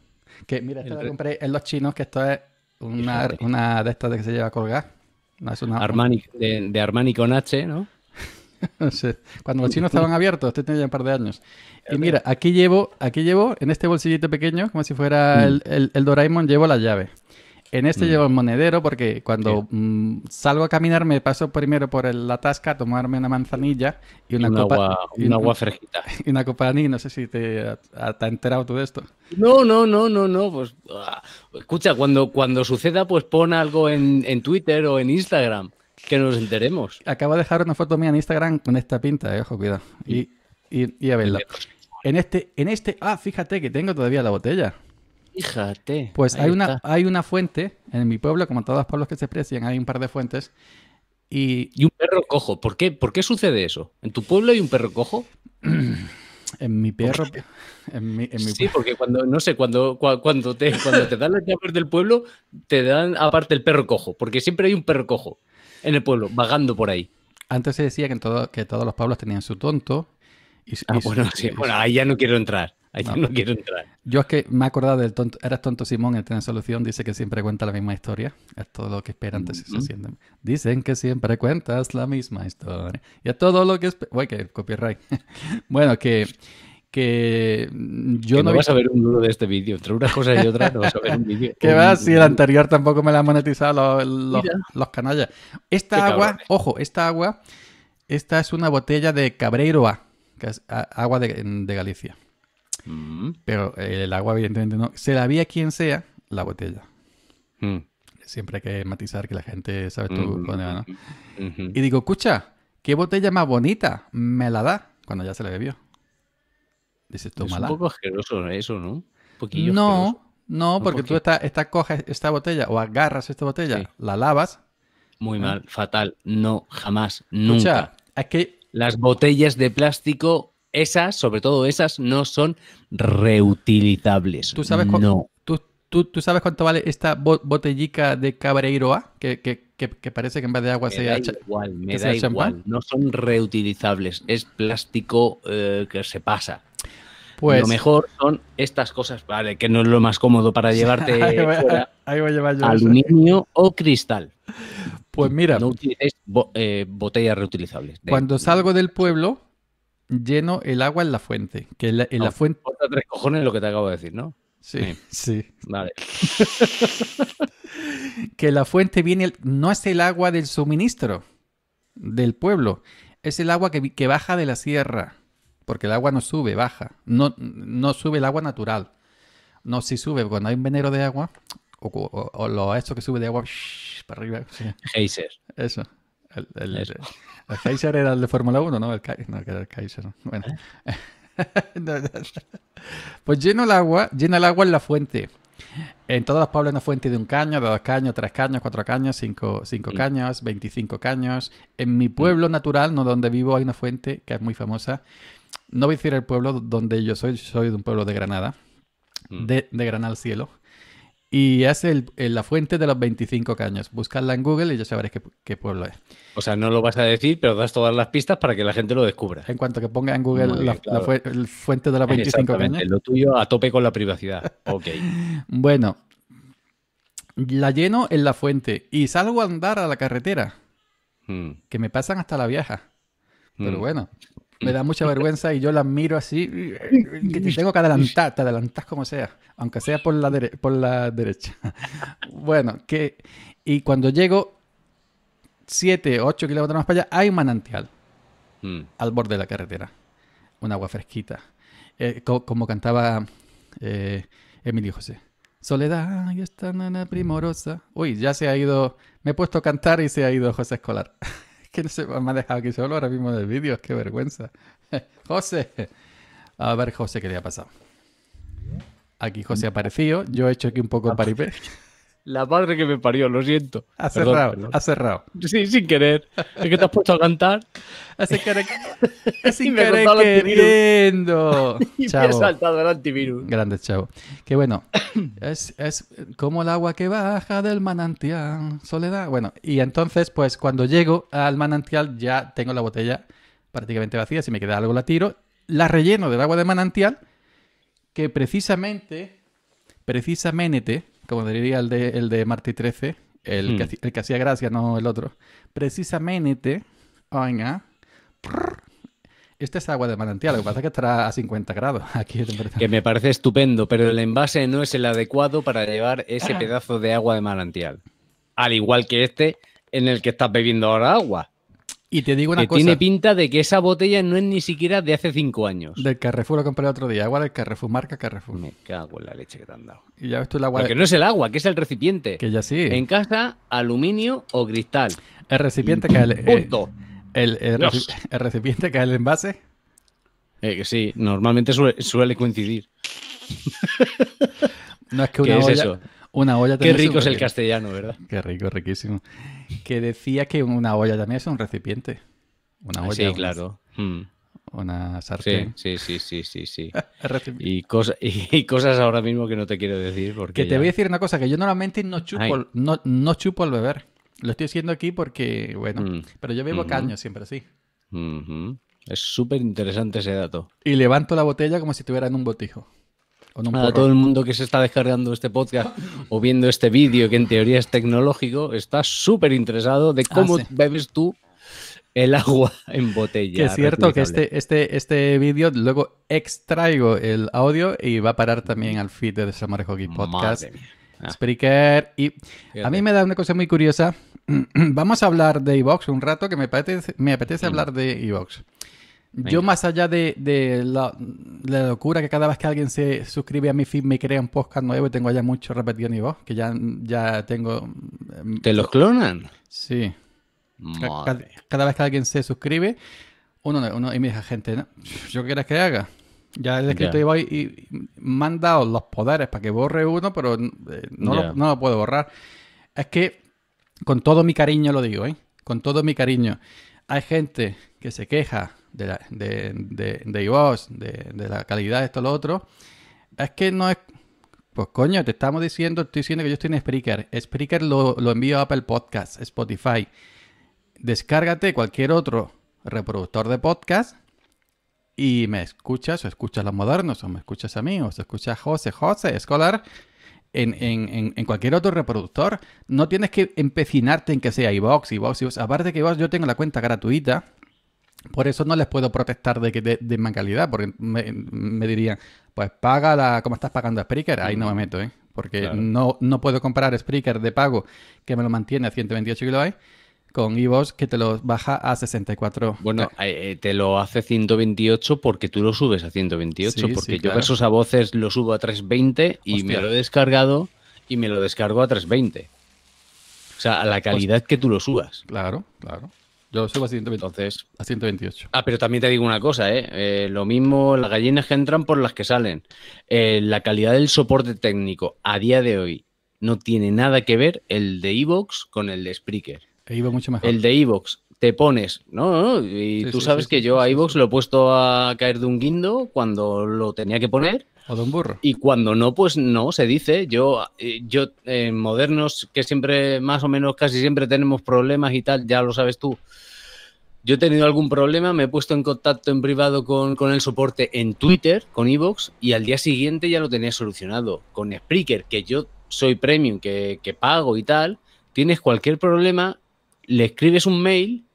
Que mira, esto lo compré en los chinos, que esto es una, una de estas de que se lleva a colgar. No, es una, de, Armani con H, ¿no? sé. Cuando los chinos estaban abiertos, esto tenía ya un par de años. Y mira, aquí llevo, aquí llevo, en este bolsillito pequeño, como si fuera mm. el, el, el Doraemon, llevo la llave. En este llevo el monedero porque cuando mm, salgo a caminar me paso primero por la tasca a tomarme una manzanilla y una, copa. una Y una copa de anís. No sé si te, ha enterado tú de esto. No, no, no, no, no. Pues ah, escucha, cuando, cuando suceda, pues pon algo en, Twitter o en Instagram que nos enteremos. Acabo de dejar una foto mía en Instagram con esta pinta, eh, ojo, cuidado. Y, a verla. En este, en este, ah, fíjate que tengo todavía la botella. Pues hay una, hay una fuente en mi pueblo, como en todos los pueblos que se precian, hay un par de fuentes. Y... un perro cojo. ¿Por qué, qué sucede eso? ¿En tu pueblo hay un perro cojo? En mi perro. sí, porque cuando, no sé, cuando, cuando, te, cuando te dan las llaves del pueblo, te dan aparte el perro cojo, porque siempre hay un perro cojo en el pueblo, vagando por ahí. Antes se decía que, en que todos los pueblos tenían su tonto. Y, ah, bueno, ahí ya no quiero entrar. Ahí no, quiero entrar. Yo es que me he acordado del tonto, eres tonto Simón en Tener Solución, dice que siempre cuenta la misma historia. Es todo lo que esperan mm-hmm. Dicen que siempre cuentas la misma historia. Y es todo lo que es. que copyright. bueno, que que yo no, no vas a ver un duro de este vídeo. Entre unas cosas y otras no vas a ver un vídeo. que va? Si el mm. anterior tampoco me la han monetizado los, los, canallas. Esta agua, ojo, esta agua, esta es una botella de Cabreiroa, que es agua de Galicia. Pero eh, el agua, evidentemente, no. Se la vía quien sea la botella. Mm. Siempre hay que matizar que la gente sabe tú dónde Y digo, escucha, ¿qué botella más bonita me la da? Cuando ya se la bebió. Es un poco asqueroso eso, ¿no? no, no, porque tú esta, esta, coges esta botella o agarras esta botella, la lavas. Muy ¿eh? mal, fatal. No, jamás, nunca. es que... Las botellas de plástico esas, sobre todo esas, no son reutilizables. ¿Tú sabes, ¿tú, sabes cuánto vale esta botellica de Cabreiro A? Que, parece que en vez de agua me se da hecho? igual, me da igual. No son reutilizables, es plástico eh, que se pasa. Pues... Lo mejor son estas cosas, vale, que no es lo más cómodo para llevarte fuera, aluminio o cristal. Pues mira, no eh, botellas reutilizables. Cuando salgo del pueblo, lleno el agua en la fuente. Que la, la fuente. tres cojones lo que te acabo de decir, ¿no? Sí, sí. Vale. que la fuente viene, no es el agua del suministro del pueblo, es el agua que, que, baja de la sierra, porque el agua no sube, baja, no, no sube el agua natural. No, si sube, cuando hay un venero de agua, o, o, lo, eso que sube de agua, para arriba. Sí. Eso. El, Kaiser era el de Fórmula 1, ¿no? El, no, que era el Kaiser. Bueno. ¿Eh? pues lleno el agua, llena el agua en la fuente. En todas las pueblos una fuente de un caño, de dos caños, tres caños, cuatro caños, cinco, cinco caños, veinticinco caños. En mi pueblo natural, no donde vivo, hay una fuente que es muy famosa. No voy a decir el pueblo donde yo soy, soy de un pueblo de Granada, mm. de, de Granada al cielo. Y es el, la fuente de los 25 caños. Buscadla en Google y ya sabrás qué, pueblo es. O sea, no lo vas a decir, pero das todas las pistas para que la gente lo descubra. En cuanto que ponga en Google la, fuente de los 25 caños. Lo tuyo a tope con la privacidad. Ok. bueno, la lleno en la fuente y salgo a andar a la carretera. Hmm. Que me pasan hasta la vieja. Pero hmm. bueno, me da mucha vergüenza y yo la miro así, que te tengo que adelantar, te adelantas como sea, aunque sea por la, por la derecha. Bueno, que, y cuando llego 7, 8 kilómetros más para allá, hay un manantial mm. al borde de la carretera, un agua fresquita, eh, como cantaba eh, Emilio José. Soledad y esta nana primorosa. Uy, ya se ha ido. Me he puesto a cantar y se ha ido José Escolar. que no se me ha dejado aquí solo ahora mismo del vídeo, qué vergüenza. José, a ver José qué le ha pasado. Aquí José ha aparecido, yo he hecho aquí un poco paripé. La madre que me parió, lo siento. Ha cerrado, ha cerrado. Sí, sin querer. Es que te has puesto a cantar. Hace Es sin querer queriendo. y me saltado el antivirus. Grande, chavo. Que bueno, es, es, como el agua que baja del manantial, soledad. Bueno, y entonces, pues cuando llego al manantial ya tengo la botella prácticamente vacía. Si me queda algo la tiro. La relleno del agua de manantial, que precisamente, precisamente como diría el de, el de Martí 13, el, que, hmm. que, hacía gracia, no el otro. Precisamente, oiga, este es agua de manantial, lo que pasa es que estará a 50 grados aquí. Que me parece estupendo, pero el envase no es el adecuado para llevar ese pedazo de agua de manantial. Al igual que este en el que estás bebiendo ahora agua. Y te digo una que Tiene pinta de que esa botella no es ni siquiera de hace cinco años. Del Carrefour lo compré el otro día. Agua del Carrefour, marca Carrefour. Me cago en la leche que te han dado. ya ves el agua. Porque no es el agua, que es el recipiente. Que ya sí. En casa, aluminio o cristal. El recipiente que el, Punto. Eh, el, recipiente que el envase. Eh, que sí, normalmente suele, coincidir. no es que una ¿Qué es eso? Una olla también. Qué rico es, el castellano, ¿verdad? Qué rico, riquísimo. Que decía que una olla también es un recipiente. Una ah, olla. Sí, claro. Hmm. Una sartén. Sí, sí, sí, sí, sí. y, cosas. y, cosas ahora mismo que no te quiero decir. Porque que te voy a decir una cosa, que yo normalmente no chupo, no, chupo al beber. Lo estoy haciendo aquí porque, bueno, hmm. pero yo vivo mm caño siempre así. Hmm. Es súper interesante ese dato. Y levanto la botella como si estuviera en un botijo a todo el mundo que se está descargando este podcast o viendo este vídeo que en teoría es tecnológico, está súper interesado de ah, cómo bebes tú el agua en botella. es cierto que este, este, este vídeo luego extraigo el audio y va a parar también al feed de Samurai Hockey Podcast. Ah. Y a mí me da una cosa muy curiosa. Vamos a hablar de Evox un rato que me apetece, me apetece mm. hablar de Evox. Yo más allá de, la, locura que cada vez que alguien se suscribe a mi feed me crea un podcast nuevo y tengo ya mucho repetido en vos que ya, ya tengo... Em, ¿Te los clonan? Sí. Cada, vez que alguien se suscribe, uno, uno y me dice, gente, ¿yo qué quieres que haga? Ya he escrito y voy y mandado los poderes para que borre uno, pero eh, no, no lo puedo borrar. Es que, con todo mi cariño lo digo, ¿eh? Con todo mi cariño. Hay gente que se queja de, la, de, de, de de, de, la calidad, esto, lo otro, es que no es... Pues coño, te estamos diciendo, estoy diciendo que yo estoy en Spreaker. Spreaker lo, envío a Apple Podcasts, Spotify. Descárgate cualquier otro reproductor de podcast y me escuchas, o escuchas a los modernos, o me escuchas a mí, o se escucha a José, José, escolar, en, cualquier otro reproductor. No tienes que empecinarte en que sea iVox, iVox, iVox. Aparte que yo tengo la cuenta gratuita por eso no les puedo protestar de, que de, mala calidad, porque me, dirían, pues paga la, ¿cómo estás pagando a Spreaker, ahí no me meto, ¿eh? porque no, no puedo comprar Spreaker de pago que me lo mantiene a 128 kilobytes ¿eh? con iVoox que te lo baja a 64. Bueno, eh, eh, te lo hace 128 porque tú lo subes a 128, porque yo esos a voces lo subo a 320 y me lo he descargado y me lo descargo a 320. O sea, a la calidad que tú lo subas. Claro, claro. Yo subo a 128. Entonces, a 128. Ah, pero también te digo una cosa, ¿eh? ¿eh? lo mismo las gallinas que entran por las que salen. Eh, la calidad del soporte técnico a día de hoy no tiene nada que ver el de Evox con el de Spreaker. El de Evox te pones, ¿no? y tú sabes que yo a Evox lo he puesto a caer de un guindo cuando lo tenía que poner o burro. Y cuando no, pues no, se dice. Yo, eh, yo eh, modernos, que siempre, más o menos, casi siempre tenemos problemas y tal, ya lo sabes tú. Yo he tenido algún problema, me he puesto en contacto en privado con, el soporte en Twitter, con Evox, y al día siguiente ya lo tenía solucionado. Con Spreaker, que yo soy premium, que pago y tal, tienes cualquier problema, le escribes un mail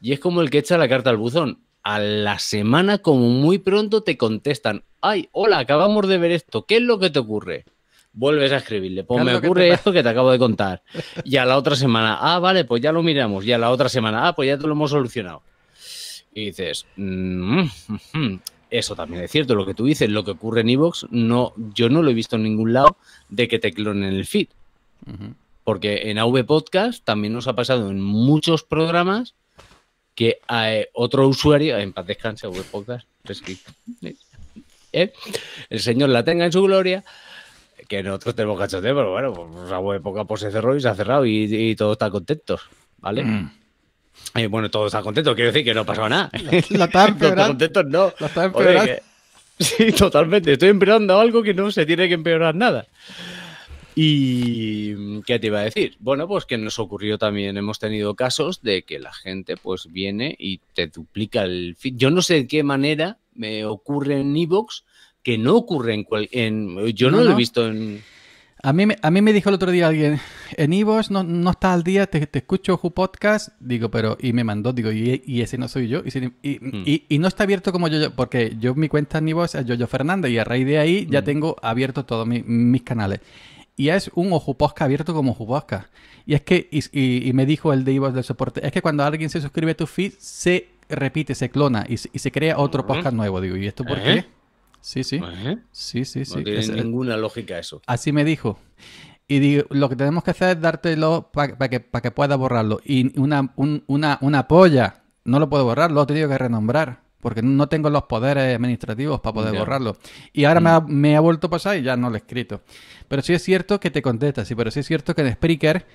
y es como el que echa la carta al buzón a la semana, como muy pronto, te contestan, ay, hola, acabamos de ver esto, ¿qué es lo que te ocurre? Vuelves a escribirle, pues me ocurre esto que te acabo de contar. Y a la otra semana, ah, vale, pues ya lo miramos. Y a la otra semana, ah, pues ya te lo hemos solucionado. Y dices, mm, eso también es cierto, lo que tú dices, lo que ocurre en Evox, no, yo no lo he visto en ningún lado de que te clonen el feed. Porque en AV Podcast también nos ha pasado en muchos programas que eh, otro usuario, en paz descanse, web podcast, eh, el señor la tenga en su gloria, que nosotros tenemos cachote pero bueno, pues, la pues, pues, se cerró y se ha cerrado y, todo todos están contentos, ¿vale? Mm. bueno, todo está contento quiero decir que no ha nada. La, están no. Sí, totalmente. Estoy empeorando algo que no se tiene que empeorar nada. ¿Y qué te iba a decir? Bueno, pues que nos ocurrió también, hemos tenido casos de que la gente pues viene y te duplica el Yo no sé de qué manera me ocurre en Evox que no ocurre en, Yo no, lo he visto en... A mí, a mí me dijo el otro día alguien, en Evox no, no estás al día, te, escucho su Podcast, digo, pero, y me mandó, digo, y, ese no soy yo, hmm. y, y, no está abierto como yo, porque yo mi cuenta en Evox es yo Fernández, y a raíz de ahí ya hmm. tengo abierto todos mis canales y es un ojuposca abierto como ojuposca. Y es que, y, me dijo el de del soporte, es que cuando alguien se suscribe a tu feed, se repite, se clona y, se crea otro posca podcast nuevo. Digo, ¿y esto por ¿Eh? qué? Sí, sí. Sí, pues, ¿eh? sí, sí. No tiene ninguna lógica eso. Así me dijo. Y digo, lo que tenemos que hacer es dártelo para que, pueda que puedas borrarlo. Y una, un, una, una polla, no lo puedo borrar, lo he tenido que renombrar porque no tengo los poderes administrativos para poder borrarlo. Y ahora me, mm. me, ha, vuelto a pasar y ya no lo he escrito. Pero sí es cierto que te contestas, sí, pero sí es cierto que en Spreaker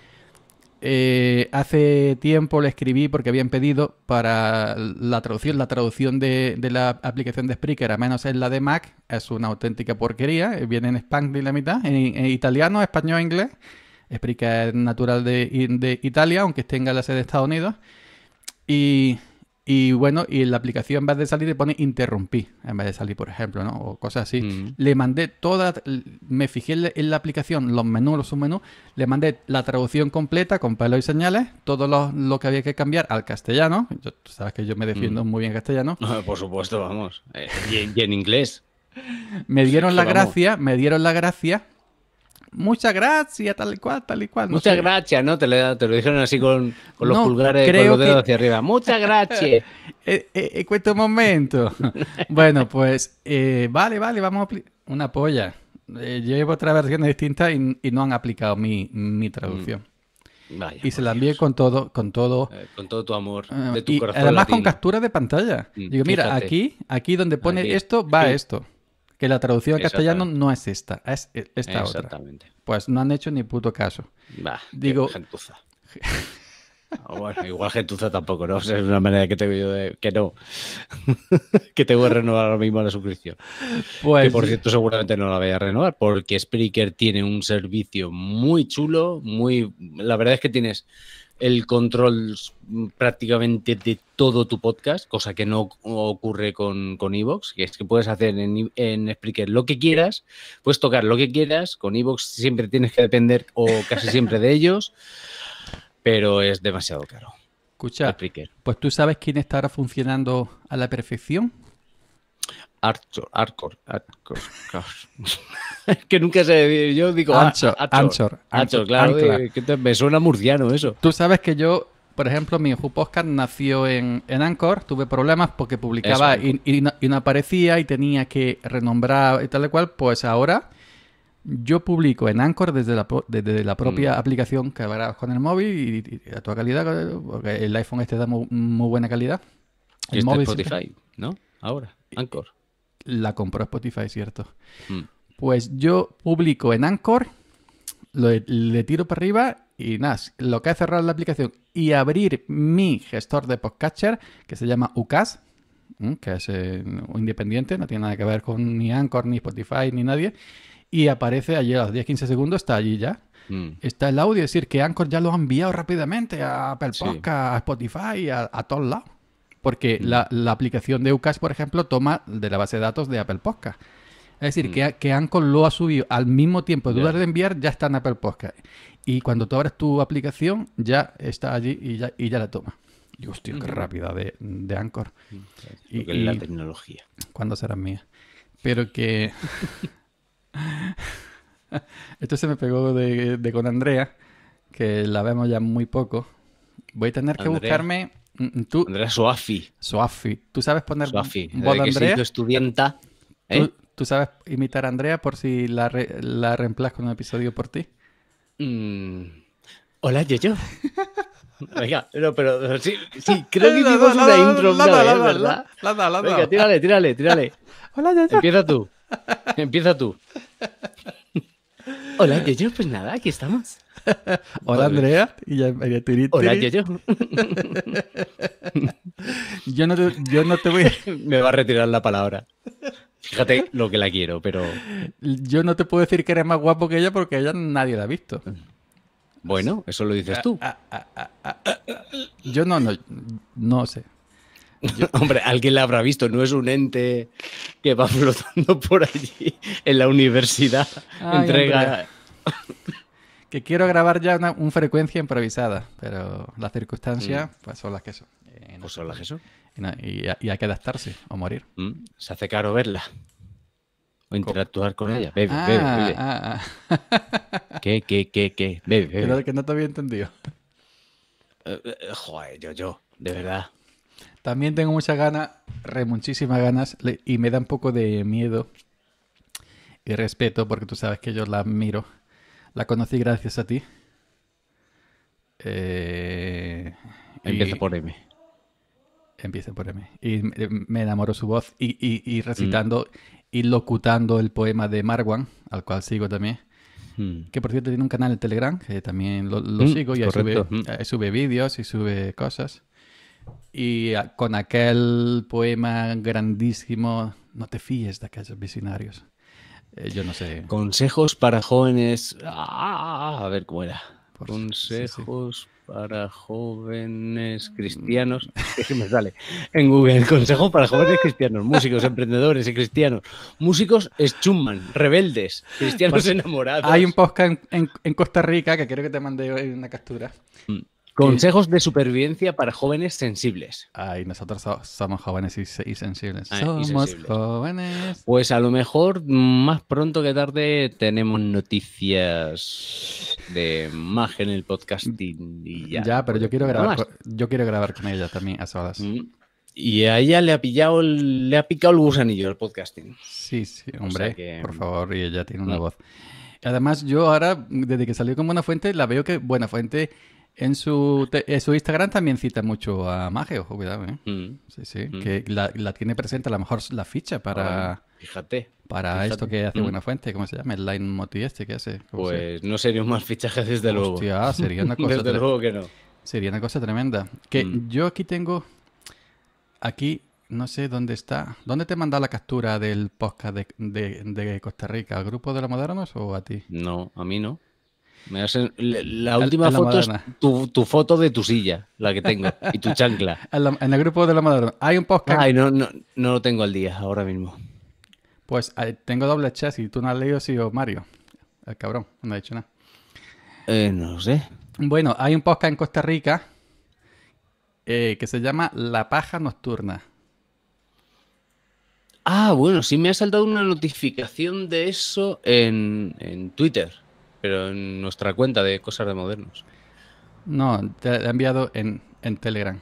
eh, hace tiempo le escribí porque habían pedido para la traducción, la traducción de, la aplicación de Spreaker, a menos en la de Mac, es una auténtica porquería, eh, viene en y la mitad, en, italiano, español, inglés. Spreaker natural de, de Italia, aunque tenga la sede de Estados Unidos. Y y bueno, y la aplicación en vez de salir le pone interrumpí, en vez de salir, por ejemplo, ¿no? O cosas así. Mm. Le mandé todas me fijé en la aplicación, los menús, los submenús, le mandé la traducción completa con pelos y señales, todo lo, que había que cambiar al castellano. sabes que yo me defiendo mm. muy bien castellano. por supuesto, vamos. Eh, y, en, inglés. Me dieron la gracia, me dieron la gracia muchas gracias, tal y cual, tal y cual. muchas gracias, ¿no? Te lo, te lo, dijeron así con, los pulgares, con los dedos hacia arriba. Muchas gracias. en, eh, eh, eh, cuento momento. bueno, pues, vale, vale, vamos a... Una polla. llevo otra versión distinta y, no han aplicado mi, traducción. Mm. y se la envié con todo, con todo, con todo tu amor, ah, de tu corazón Además con captura de pantalla. Mm, Digo, mira, aquí, aquí donde pone esto, va esto. Que la traducción a castellano no es esta, es e-, esta Exactamente. Pues no han hecho ni puto caso. Digo. Gentuza. Ah, bueno, igual gentuza tampoco, ¿no? es una manera que tengo yo de que no. que tengo que renovar ahora mismo la suscripción. Pues... Que por cierto, seguramente no la voy a renovar, porque Spreaker tiene un servicio muy chulo, muy. La verdad es que tienes el control mm, prácticamente de todo tu podcast, cosa que no ocurre con, con Evox, que es que puedes hacer en, en Spreaker lo que quieras, puedes tocar lo que quieras, con Evox siempre tienes que depender o casi siempre de ellos, pero es demasiado caro. Escucha, pues tú sabes quién está ahora funcionando a la perfección, Archor, Archor, que nunca se. Yo digo ah, Anchor, Anchor, Anchor, claro. me suena murciano eso. Tú sabes que yo, por ejemplo, mi hijo Podcast nació en, Anchor. Tuve problemas porque publicaba y, no, aparecía y tenía que renombrar y tal y cual. Pues ahora yo publico en Anchor desde la, desde la propia mm. aplicación que grabas con el móvil y, a toda calidad, porque el iPhone este da muy, buena calidad. El este móvil Spotify, ¿no? Ahora, Anchor la compró Spotify, ¿cierto? Mm. Pues yo publico en Anchor, le tiro para arriba y nada, lo que es cerrar la aplicación y abrir mi gestor de podcatcher que se llama UCAS, que es eh, independiente, no tiene nada que ver con ni Anchor, ni Spotify, ni nadie, y aparece allí a los 10-15 segundos, está allí ya. Mm. Está el audio, es decir, que Anchor ya lo ha enviado rápidamente a Apple Podcast, a Spotify, a todos lados porque la, aplicación de UCAS por ejemplo, toma de la base de datos de Apple Podcast. Es decir, mm. que, Anchor lo ha subido al mismo tiempo de dudar de enviar, ya está en Apple Podcast. Y cuando tú abres tu aplicación, ya está allí y ya, ya la toma. Y hostia, qué rápida de, de Anchor. Mm, y, la tecnología. ¿Cuándo será mía? Pero que. Esto se me pegó de, con Andrea, que la vemos ya muy poco. Voy a tener que buscarme Mm, mm, Andrea Soafi. Soafi. ¿Tú sabes poner Soafi. voz de Andrea? estudianta. ¿eh? ¿Tú, sabes imitar a Andrea por si la, la en un episodio por ti? Mm. Hola, yo, yo. Venga, no, pero sí, sí creo que hicimos una intro una ¿eh? ¿verdad? Venga, tírale, tírale, tírale. Hola, yo, yo. Empieza tú. Empieza tú. Hola, yo, yo. Pues nada, aquí estamos. Hola Andrea. Y ya, Hola yo, yo. no te, voy a... Me va a retirar la palabra. Fíjate lo que la quiero, pero... Yo no te puedo decir que eres más guapo que ella porque ella nadie la ha visto. Bueno, eso lo dices ah, tú. Ah, ah, yo no, no, no sé. Hombre, alguien la habrá visto, no es un ente que va flotando por allí en la universidad. entrega que quiero grabar ya una un frecuencia improvisada, pero las circunstancias mm. pues, son las que son. Eh, pues son las que son. Y, hay que adaptarse o morir. Mm. Se hace caro verla. O interactuar con ella. Bebe, ah, bebe, ah, ah. ¿Qué, qué, qué, qué? Bebe, Creo que no te había entendido. Eh, eh, joder, yo, yo, de verdad. También tengo muchas ganas, re muchísimas ganas, y me da un poco de miedo y respeto porque tú sabes que yo la admiro la conocí gracias a ti. Eh, empieza por M. Empieza por M. Y me enamoró su voz. Y, y, y mm. recitando y locutando el poema de Marwan, al cual sigo también. Mm. Que por cierto tiene un canal en Telegram, que también lo, mm, sigo y sube, sube vídeos y sube cosas. Y ah, con aquel poema grandísimo, no te fíes de aquellos visionarios. Eh, yo no sé. Consejos para jóvenes. Ah, a ver cómo era. Consejos para jóvenes mm. cristianos. me sale? En Google. Consejos para jóvenes cristianos. Músicos, emprendedores y cristianos. Músicos schumann rebeldes, cristianos enamorados. Hay un podcast en, Costa Rica que quiero que te mande una captura. Mm. Consejos de supervivencia para jóvenes sensibles. Ay, nosotros somos jóvenes y, sensibles. somos jóvenes. Pues a lo mejor más pronto que tarde tenemos noticias de más en el podcasting y ya. Ya, pero yo quiero grabar, con, yo quiero grabar con ella también a solas. Mm. Y a ella le ha pillado, le ha picado el gusanillo el podcasting. Sí, sí, hombre, por favor, y ella tiene una mm. voz. Además, yo ahora, desde que salió con Buena Fuente, la veo que Buena Fuente en su, Instagram también cita mucho a Mageo, cuidado, ¿eh? mm. Sí, sí, mm. que la, tiene presente a lo mejor la ficha para... Ah, fíjate. Para esto que hace mm. Buenafuente, Fuente, ¿cómo se llama? El Line Moti este que hace. Pues no sería un mal fichaje desde luego. Hostia, sería una cosa... desde luego que no. Sería una cosa tremenda. Que yo aquí tengo... Aquí, no sé dónde está. ¿Dónde te manda la captura del podcast de, Costa Rica? ¿Al grupo de la modernos o a ti? No, a mí no la, última foto es tu, foto de tu silla, la que tengo, y tu chancla. en el grupo de la Madonna. Hay un podcast. Ay, no, lo tengo al día ahora mismo. Pues tengo doble y Tú no has leído si o Mario. El cabrón, no ha dicho nada. Eh, no sé. Bueno, hay un podcast en Costa Rica eh, que se llama La Paja Nocturna. Ah, bueno, sí me ha saltado una notificación de eso en, en Twitter pero en nuestra cuenta de cosas de modernos. No, te ha enviado en, Telegram.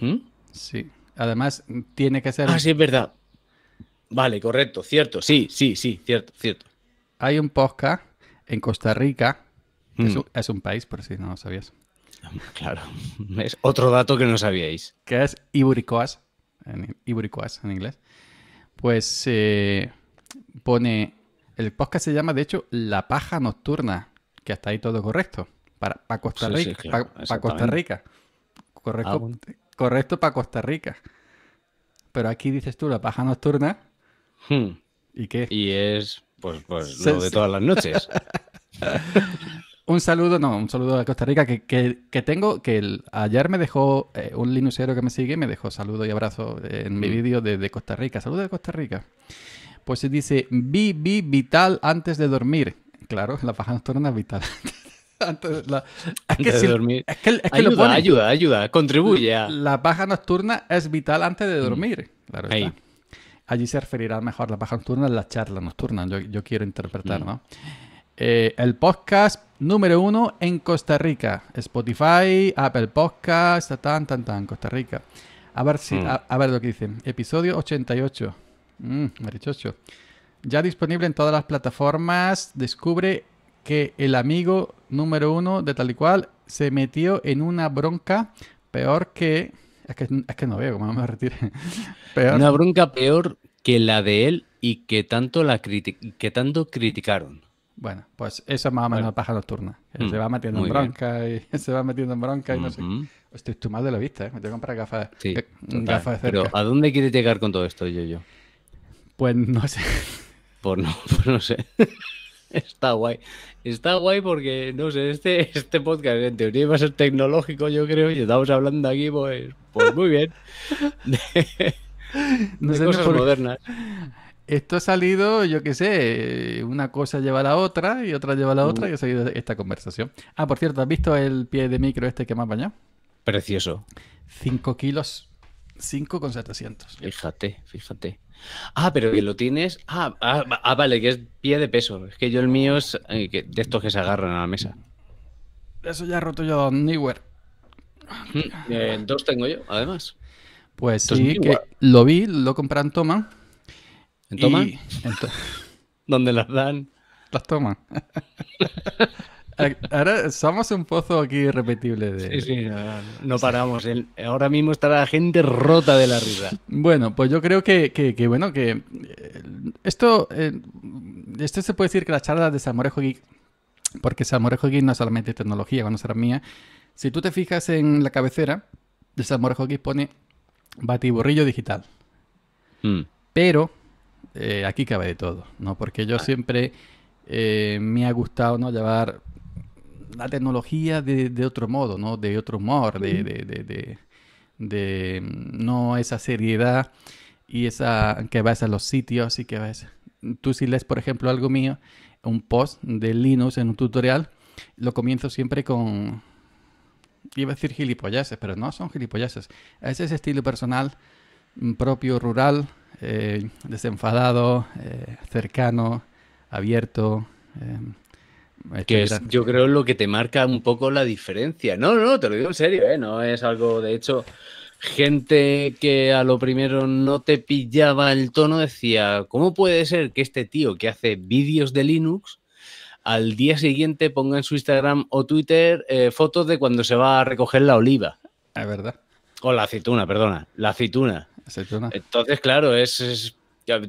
¿Mm? Sí. Además, tiene que ser. Ah, sí, es verdad. Vale, correcto, cierto. Sí, sí, sí, cierto, cierto. Hay un podcast en Costa Rica. Mm. es, un, país, por si no lo sabías. Claro, es otro dato que no sabíais. Que es Iburicoas, en, Iburicoas en inglés. Pues eh, pone el podcast se llama, de hecho, La Paja Nocturna, que hasta ahí todo correcto. Para, Costa Rica. para, Costa Rica. Correcto, ah, para Costa Rica. Pero aquí dices tú La Paja Nocturna. Hmm. ¿Y qué? Y es, pues, pues lo de todas las noches. un saludo, no, un saludo a Costa Rica, que, que, que tengo, que ayer me dejó eh, un linusero que me sigue, me dejó saludo y abrazo en mi hmm. vídeo de, de Costa Rica. Saludos de Costa Rica. Pues se dice vi, vital antes de dormir. Claro, la paja nocturna es vital. antes, de dormir. ayuda, ayuda, ayuda, contribuye. La paja nocturna es vital antes de mm. dormir. Claro Allí se referirá mejor la paja nocturna en la charla nocturna, yo, quiero interpretar, mm. ¿no? Eh, el podcast número uno en Costa Rica. Spotify, Apple Podcast, tan, tan, tan, Costa Rica. A ver si, mm. a, ver lo que dicen. Episodio 88. Mm, Ya disponible en todas las plataformas, descubre que el amigo número uno de tal y cual se metió en una bronca peor que... Es que, no veo cómo me retire. Una bronca peor que la de él y que tanto, la que tanto criticaron. Bueno, pues eso es más o menos paja nocturna. Mm, se va metiendo en bronca y se va metiendo en bronca y no sé. Estoy tu de la vista, ¿eh? Me tengo que comprar gafas, gafas de cerca. Pero ¿a dónde quiere llegar con todo esto, yo, yo? Pues no sé. Por pues no, pues no sé. Está guay. Está guay porque, no sé, este, este podcast en teoría iba a ser tecnológico, yo creo, y estamos hablando aquí, pues, pues muy bien. cosas modernas. Esto ha salido, yo qué sé, una cosa lleva a la otra y otra lleva a la otra y ha mm. salido esta conversación. Ah, por cierto, ¿has visto el pie de micro este que me ha bañado? Precioso. 5 kilos, 5 con 700. Fíjate, fíjate. Ah, pero que lo tienes. Ah, ah, ah, vale, que es pie de peso. Es que yo el mío es eh, de estos que se agarran a la mesa. Eso ya he roto yo Newer. Hmm, eh, dos tengo yo, además. Pues sí, que lo vi, lo compran Toma. ¿En Toma? ¿Dónde las dan? Las toman. Ahora somos un pozo aquí irrepetible. De... Sí, sí, no, paramos. ahora mismo está la gente rota de la risa. Bueno, pues yo creo que, bueno, que eh, esto, eh, esto se puede decir que las charlas de Samorejo Geek, porque Samorejo Geek no es solamente tecnología, a ser mía. Si tú te fijas en la cabecera de Samorejo Geek pone batiburrillo digital. Mm. Pero eh, aquí cabe de todo, ¿no? Porque yo ah. siempre... me ha gustado ¿no? llevar la tecnología de, otro modo, ¿no? De otro humor, de, mm, no esa seriedad y esa que vas a los sitios y que ves. Tú si lees, por ejemplo, algo mío, un post de Linux en un tutorial, lo comienzo siempre con... Iba a decir gilipollases, pero no son Ese Es ese estilo personal mm, propio, rural, eh, desenfadado, eh, cercano, abierto. Em, que es, yo creo, lo que te marca un poco la diferencia. No, no, te lo digo en serio, ¿eh? No es algo, de hecho, gente que a lo primero no te pillaba el tono decía, ¿cómo puede ser que este tío que hace vídeos de Linux al día siguiente ponga en su Instagram o Twitter eh, fotos de cuando se va a recoger la oliva? Es verdad. O la aceituna, perdona, la aceituna. Entonces, claro, es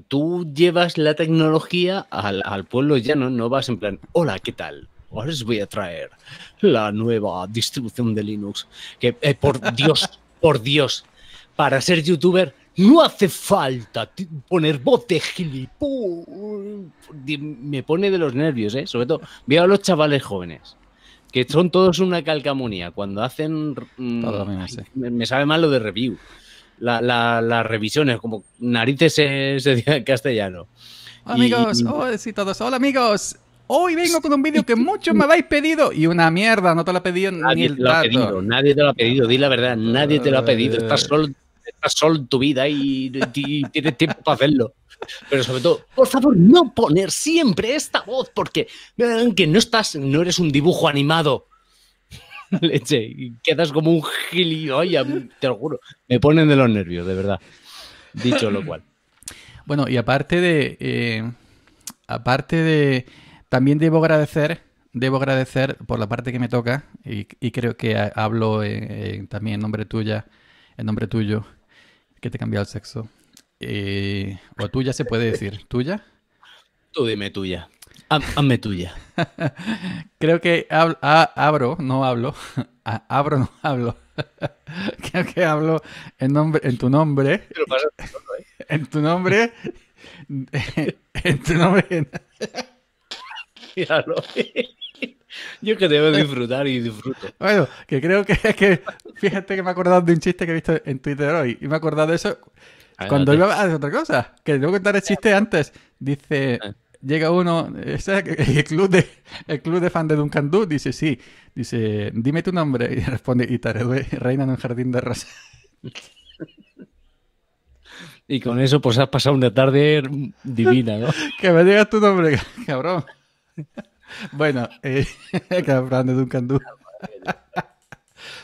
Tú llevas la tecnología al, al pueblo ya no vas en plan, hola, ¿qué tal? Ahora os voy a traer la nueva distribución de Linux. Que, eh, por Dios, por Dios, para ser youtuber no hace falta poner bote gilipollas. Me pone de los nervios, ¿eh? Sobre todo, veo a los chavales jóvenes, que son todos una calcamonía. Cuando hacen... Mm, me sabe mal lo de review las revisiones, como narices se, en castellano. Hola, amigos, oh, sí, todos. Hola amigos, hoy vengo con un vídeo que muchos me habéis pedido y una mierda, no te lo ha pedido nadie te lo Ha pedido, nadie te lo ha pedido, di la verdad, nadie te lo ha pedido, estás eh. solo, estás solo en tu vida y, tienes tiempo para hacerlo. Pero sobre todo, por favor, no poner siempre esta voz porque que no estás, no eres un dibujo animado leche y quedas como un gilioya, te lo juro. Me ponen de los nervios, de verdad. Dicho lo cual. Bueno, y aparte de. Eh, aparte de. También debo agradecer. Debo agradecer por la parte que me toca. Y, creo que hablo eh, eh, también en nombre tuya. En nombre tuyo. Que te cambiado el sexo. o tuya se puede decir. ¿Tuya? Tú dime tuya hazme tuya. Creo que abro, no hablo. abro, no hablo. Creo que hablo en, nombre, en tu nombre. En tu nombre. en tu nombre. Yo que debo disfrutar y disfruto. Bueno, que creo que es que. Fíjate que me he acordado de un chiste que he visto en Twitter hoy. Y me he acordado de eso cuando iba a otra cosa. Que debo contar el chiste antes. Dice. Ah llega uno, el club de, el club de fan de Duncan dice, sí, dice, dime tu nombre, y responde, y Taredue, reina en un jardín de rosas. Y con eso, pues has pasado una tarde divina, ¿no? que me digas tu nombre, cabrón. Bueno, eh, cabrón de Duncan ah,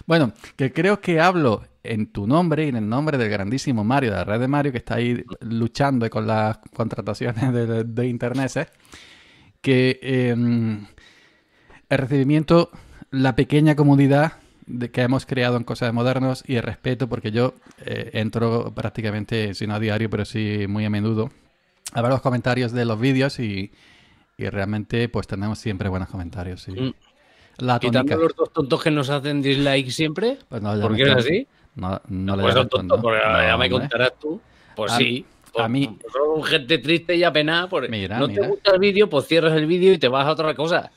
bueno, que creo que hablo en tu nombre y en el nombre del grandísimo Mario, de la red de Mario, que está ahí luchando con las contrataciones de, de Internet, ¿eh? que em, el recibimiento, la pequeña comunidad de, que hemos creado en Cosas de Modernos y el respeto, porque yo eh, entro prácticamente, si no a diario, pero sí muy a menudo, a ver los comentarios de los vídeos y, realmente pues tenemos siempre buenos comentarios. ¿sí? Mm. La tónica. Quitando los dos tontos que nos hacen dislike siempre. Pues ¿Por qué es así? No, le porque pues ya me contarás tú. Pues sí. Pues a mí. Son gente triste y apenada. no te gusta el vídeo, pues cierras el vídeo y te vas a otra cosa.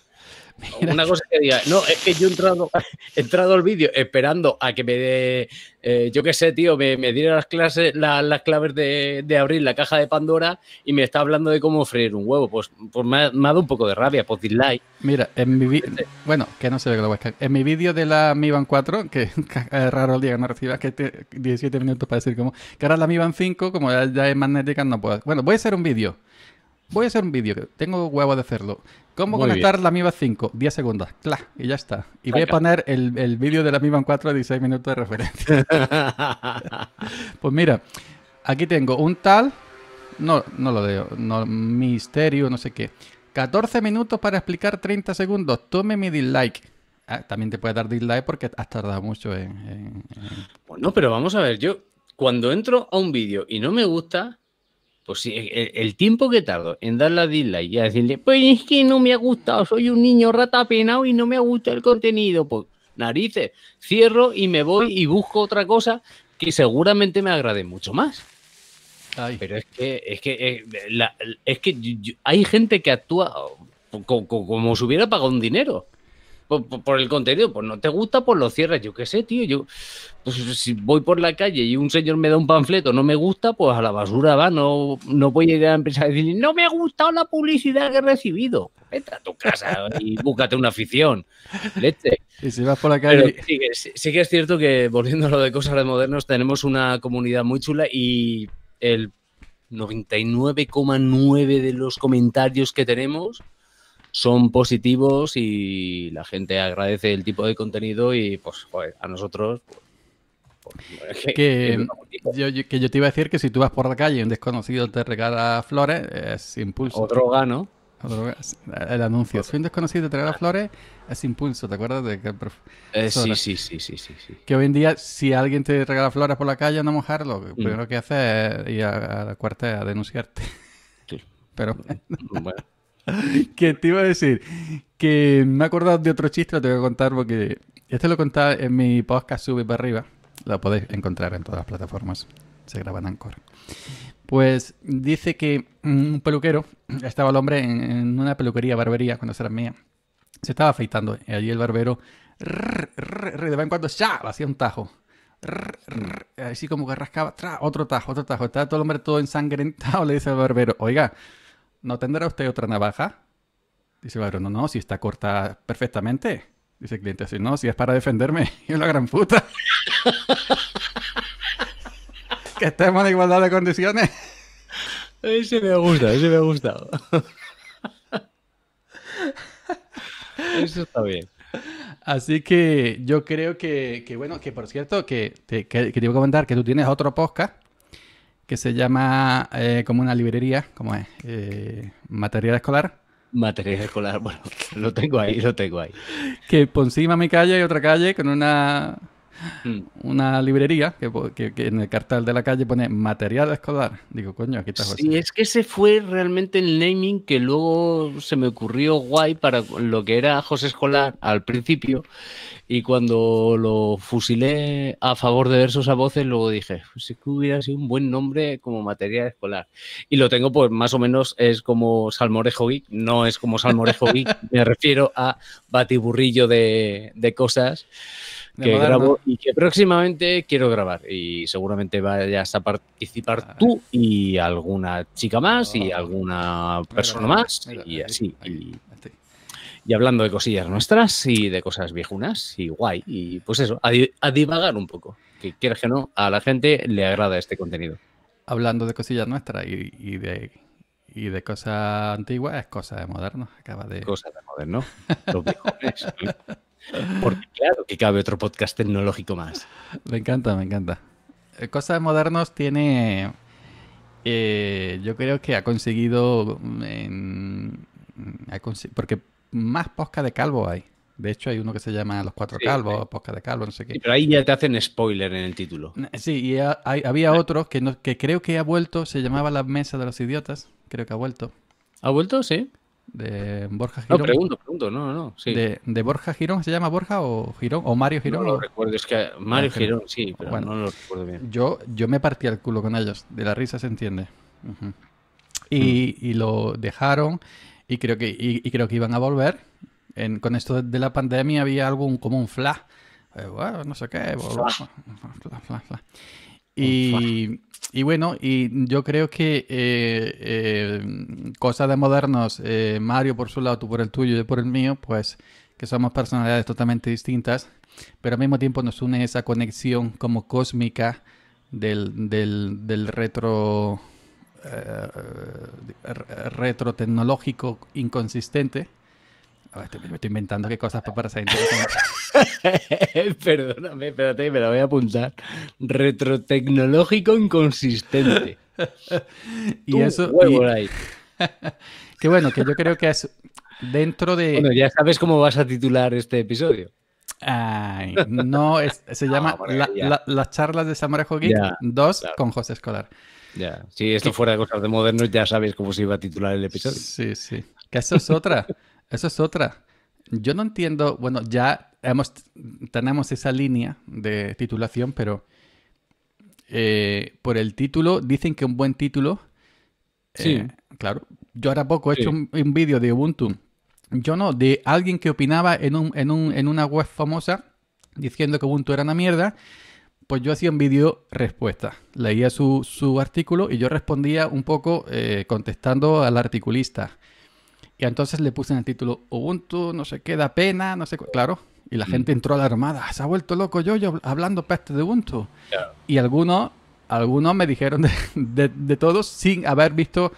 Una cosa que diga, no, es que yo he entrado, entrado al vídeo esperando a que me dé, eh, yo qué sé, tío, me, me diera las clases, las claves de, abrir la caja de Pandora y me está hablando de cómo freír un huevo. Pues, pues me, ha, dado un poco de rabia, pues dislike. Mira, en mi este. bueno, que no se ve lo voy a En mi vídeo de la Mi Band 4, que es raro el día que no recibas, que 17 minutos para decir cómo, que ahora la Mi Band 5, como ya es magnética, no puedo. Bueno, voy a hacer un vídeo voy a hacer un vídeo, tengo huevo de hacerlo. ¿Cómo conectar la MIBA 5? 10 segundos, ¡Cla! y ya está. Y voy a poner el, vídeo de la MIBA en 4 a 16 minutos de referencia. pues mira, aquí tengo un tal, no, no lo veo. no, misterio, no sé qué. 14 minutos para explicar 30 segundos, tome mi dislike. Ah, también te puede dar dislike porque has tardado mucho en, en, en, Bueno, pero vamos a ver, yo cuando entro a un vídeo y no me gusta, pues e, e, el, tiempo que tardo en darle a dislike y a decirle, pues es que no me ha gustado, soy un niño rata penado y no me ha gustado el contenido, pues narices, cierro y me voy y busco otra cosa que seguramente me agrade mucho más. Pero es que, es que, eh, hay gente que actúa oh, como si hubiera pagado un dinero por, el contenido, pues no te gusta, pues lo cierras. Yo qué sé, tío. Yo, pues si voy por la calle y un señor me da un panfleto, no me gusta, pues a la basura va. No, no voy a ir a la empresa a decir, no me ha gustado la publicidad que he recibido. Vete a tu casa y búscate una afición. Y si vas por la calle. Sí, que es cierto que, volviendo a lo de cosas de modernos, tenemos una comunidad muy chula y el 99,9 de los comentarios que tenemos son positivos y la gente agradece el tipo de contenido y pues a nosotros... Pues, pues, que, yo, te iba a decir que si tú vas por la calle y un desconocido te regala flores, es impulso. O droga, el anuncio. Si un desconocido te regala flores, es impulso, ¿te acuerdas? De que, eh, sí, sí, sí, sí, sí, Que hoy en día, si alguien te regala flores por la calle, no mojarlo lo mm. primero que hace es ir a, la cuarta a denunciarte. Pero mm, que te iba a decir que me he acordado de otro chiste, lo te voy a contar porque este lo contaba en mi podcast Sube para arriba. Lo podéis encontrar en todas las plataformas. Se graba en Anchor. Pues dice que mm, un peluquero, estaba el hombre en, una peluquería, barbería, cuando era mía. Se estaba afeitando y allí el barbero de vez en cuando ya hacía un tajo. así como que rascaba, otro tajo, otro tajo. Estaba todo el hombre todo ensangrentado. Le dice al barbero, oiga, ¿no tendrá usted otra navaja? Dice el no, no, si está corta perfectamente. Dice el cliente, si no, si es para defenderme, yo una gran puta. que estemos en igualdad de condiciones. Ese me gusta, ese me ha gustado. Eso está bien. Así que yo creo que, bueno, que por cierto, que te que, a comentar que tú tienes otro podcast que se llama eh, como una librería, ¿cómo es? Eh, material escolar. Material escolar, bueno, lo tengo ahí, lo tengo ahí. Que por encima mi calle hay otra calle con una Mm. una librería que, en el cartel de la calle pone material escolar. Digo, coño, aquí está. Sí, es que ese fue realmente el naming que luego se me ocurrió guay para lo que era José Escolar al principio. Y cuando lo fusilé a favor de versos a voces, luego dije, si pues que hubiera sido un buen nombre como material escolar. Y lo tengo, pues más o menos es como Salmorejo Geek, no es como Salmorejo Geek, me refiero a batiburrillo de, de cosas que grabo y que próximamente quiero grabar. Y seguramente vayas a participar ah, tú y alguna chica más y oh. alguna persona más y así. Y, hablando de cosillas nuestras y de cosas viejunas y guay. Y pues eso, a, divagar un poco. Que quieras que no, a la gente le agrada este contenido. Hablando de cosillas nuestras y, y de y de cosas antiguas es cosa de moderno Acaba de. Cosa de moderno. Los viejones. Porque claro que cabe otro podcast tecnológico más. Me encanta, me encanta. Eh, Cosas Modernos tiene. Eh, yo creo que ha conseguido. Mm, mm, porque más Posca de calvo hay. De hecho, hay uno que se llama Los Cuatro Calvos, Posca de Calvo, no sé qué. pero ahí ya te hacen spoiler en el título. Sí, y había otro que, que creo que ha vuelto, se llamaba La Mesa de los Idiotas. Creo que ha vuelto. ¿Ha vuelto? Sí de Borja Girón. No, pregunto, pregunto, no, no, sí. de, de, Borja Girón, ¿se llama Borja o Girón? ¿O Mario Girón? No lo recuerdo, es que Mario Giron Girón, sí, pero bueno, no lo recuerdo bien. Yo, yo me partí el culo con ellos, de la risa se entiende. y, mm. y, lo dejaron y creo que, y, y creo que iban a volver. En, con esto de la pandemia había algo como un fla eh, bueno, no sé qué. Fla, fla, fla. y, y bueno, y yo creo que eh, eh cosas de modernos, eh, Mario por su lado, tú por el tuyo, yo por el mío, pues que somos personalidades totalmente distintas, pero al mismo tiempo nos une esa conexión como cósmica del, del retro, eh, retro tecnológico inconsistente me estoy inventando qué cosas para saber... Perdóname, espérate, me la voy a apuntar. Retrotecnológico inconsistente. y eso. Huevo que bueno, que yo creo que es dentro de. Bueno, ya sabes cómo vas a titular este episodio. Ay, no, se llama ah, Las charlas de Samara Joaquín 2 con José Escolar. Ya, si esto fuera de cosas de modernos, ya sabes cómo se iba a titular el episodio. Sí, sí. Que eso es otra. Eso es otra. Yo no entiendo, bueno, ya tenemos esa línea de titulación, pero eh, por el título dicen que un buen título... Eh, sí. claro. Yo ahora poco he hecho un, vídeo de Ubuntu. Yo no, de alguien que opinaba en, en, en una web famosa diciendo que Ubuntu era una mierda. Pues yo hacía un vídeo respuesta. Leía su, artículo y yo respondía un poco eh, contestando al articulista. Y entonces le puse en el título Ubuntu, no sé qué, da pena, no sé Claro. Y la mm. gente entró alarmada. Se ha vuelto loco yo, yo hablando peste de Ubuntu. Y algunos, algunos me dijeron de, de, todos sin haber visto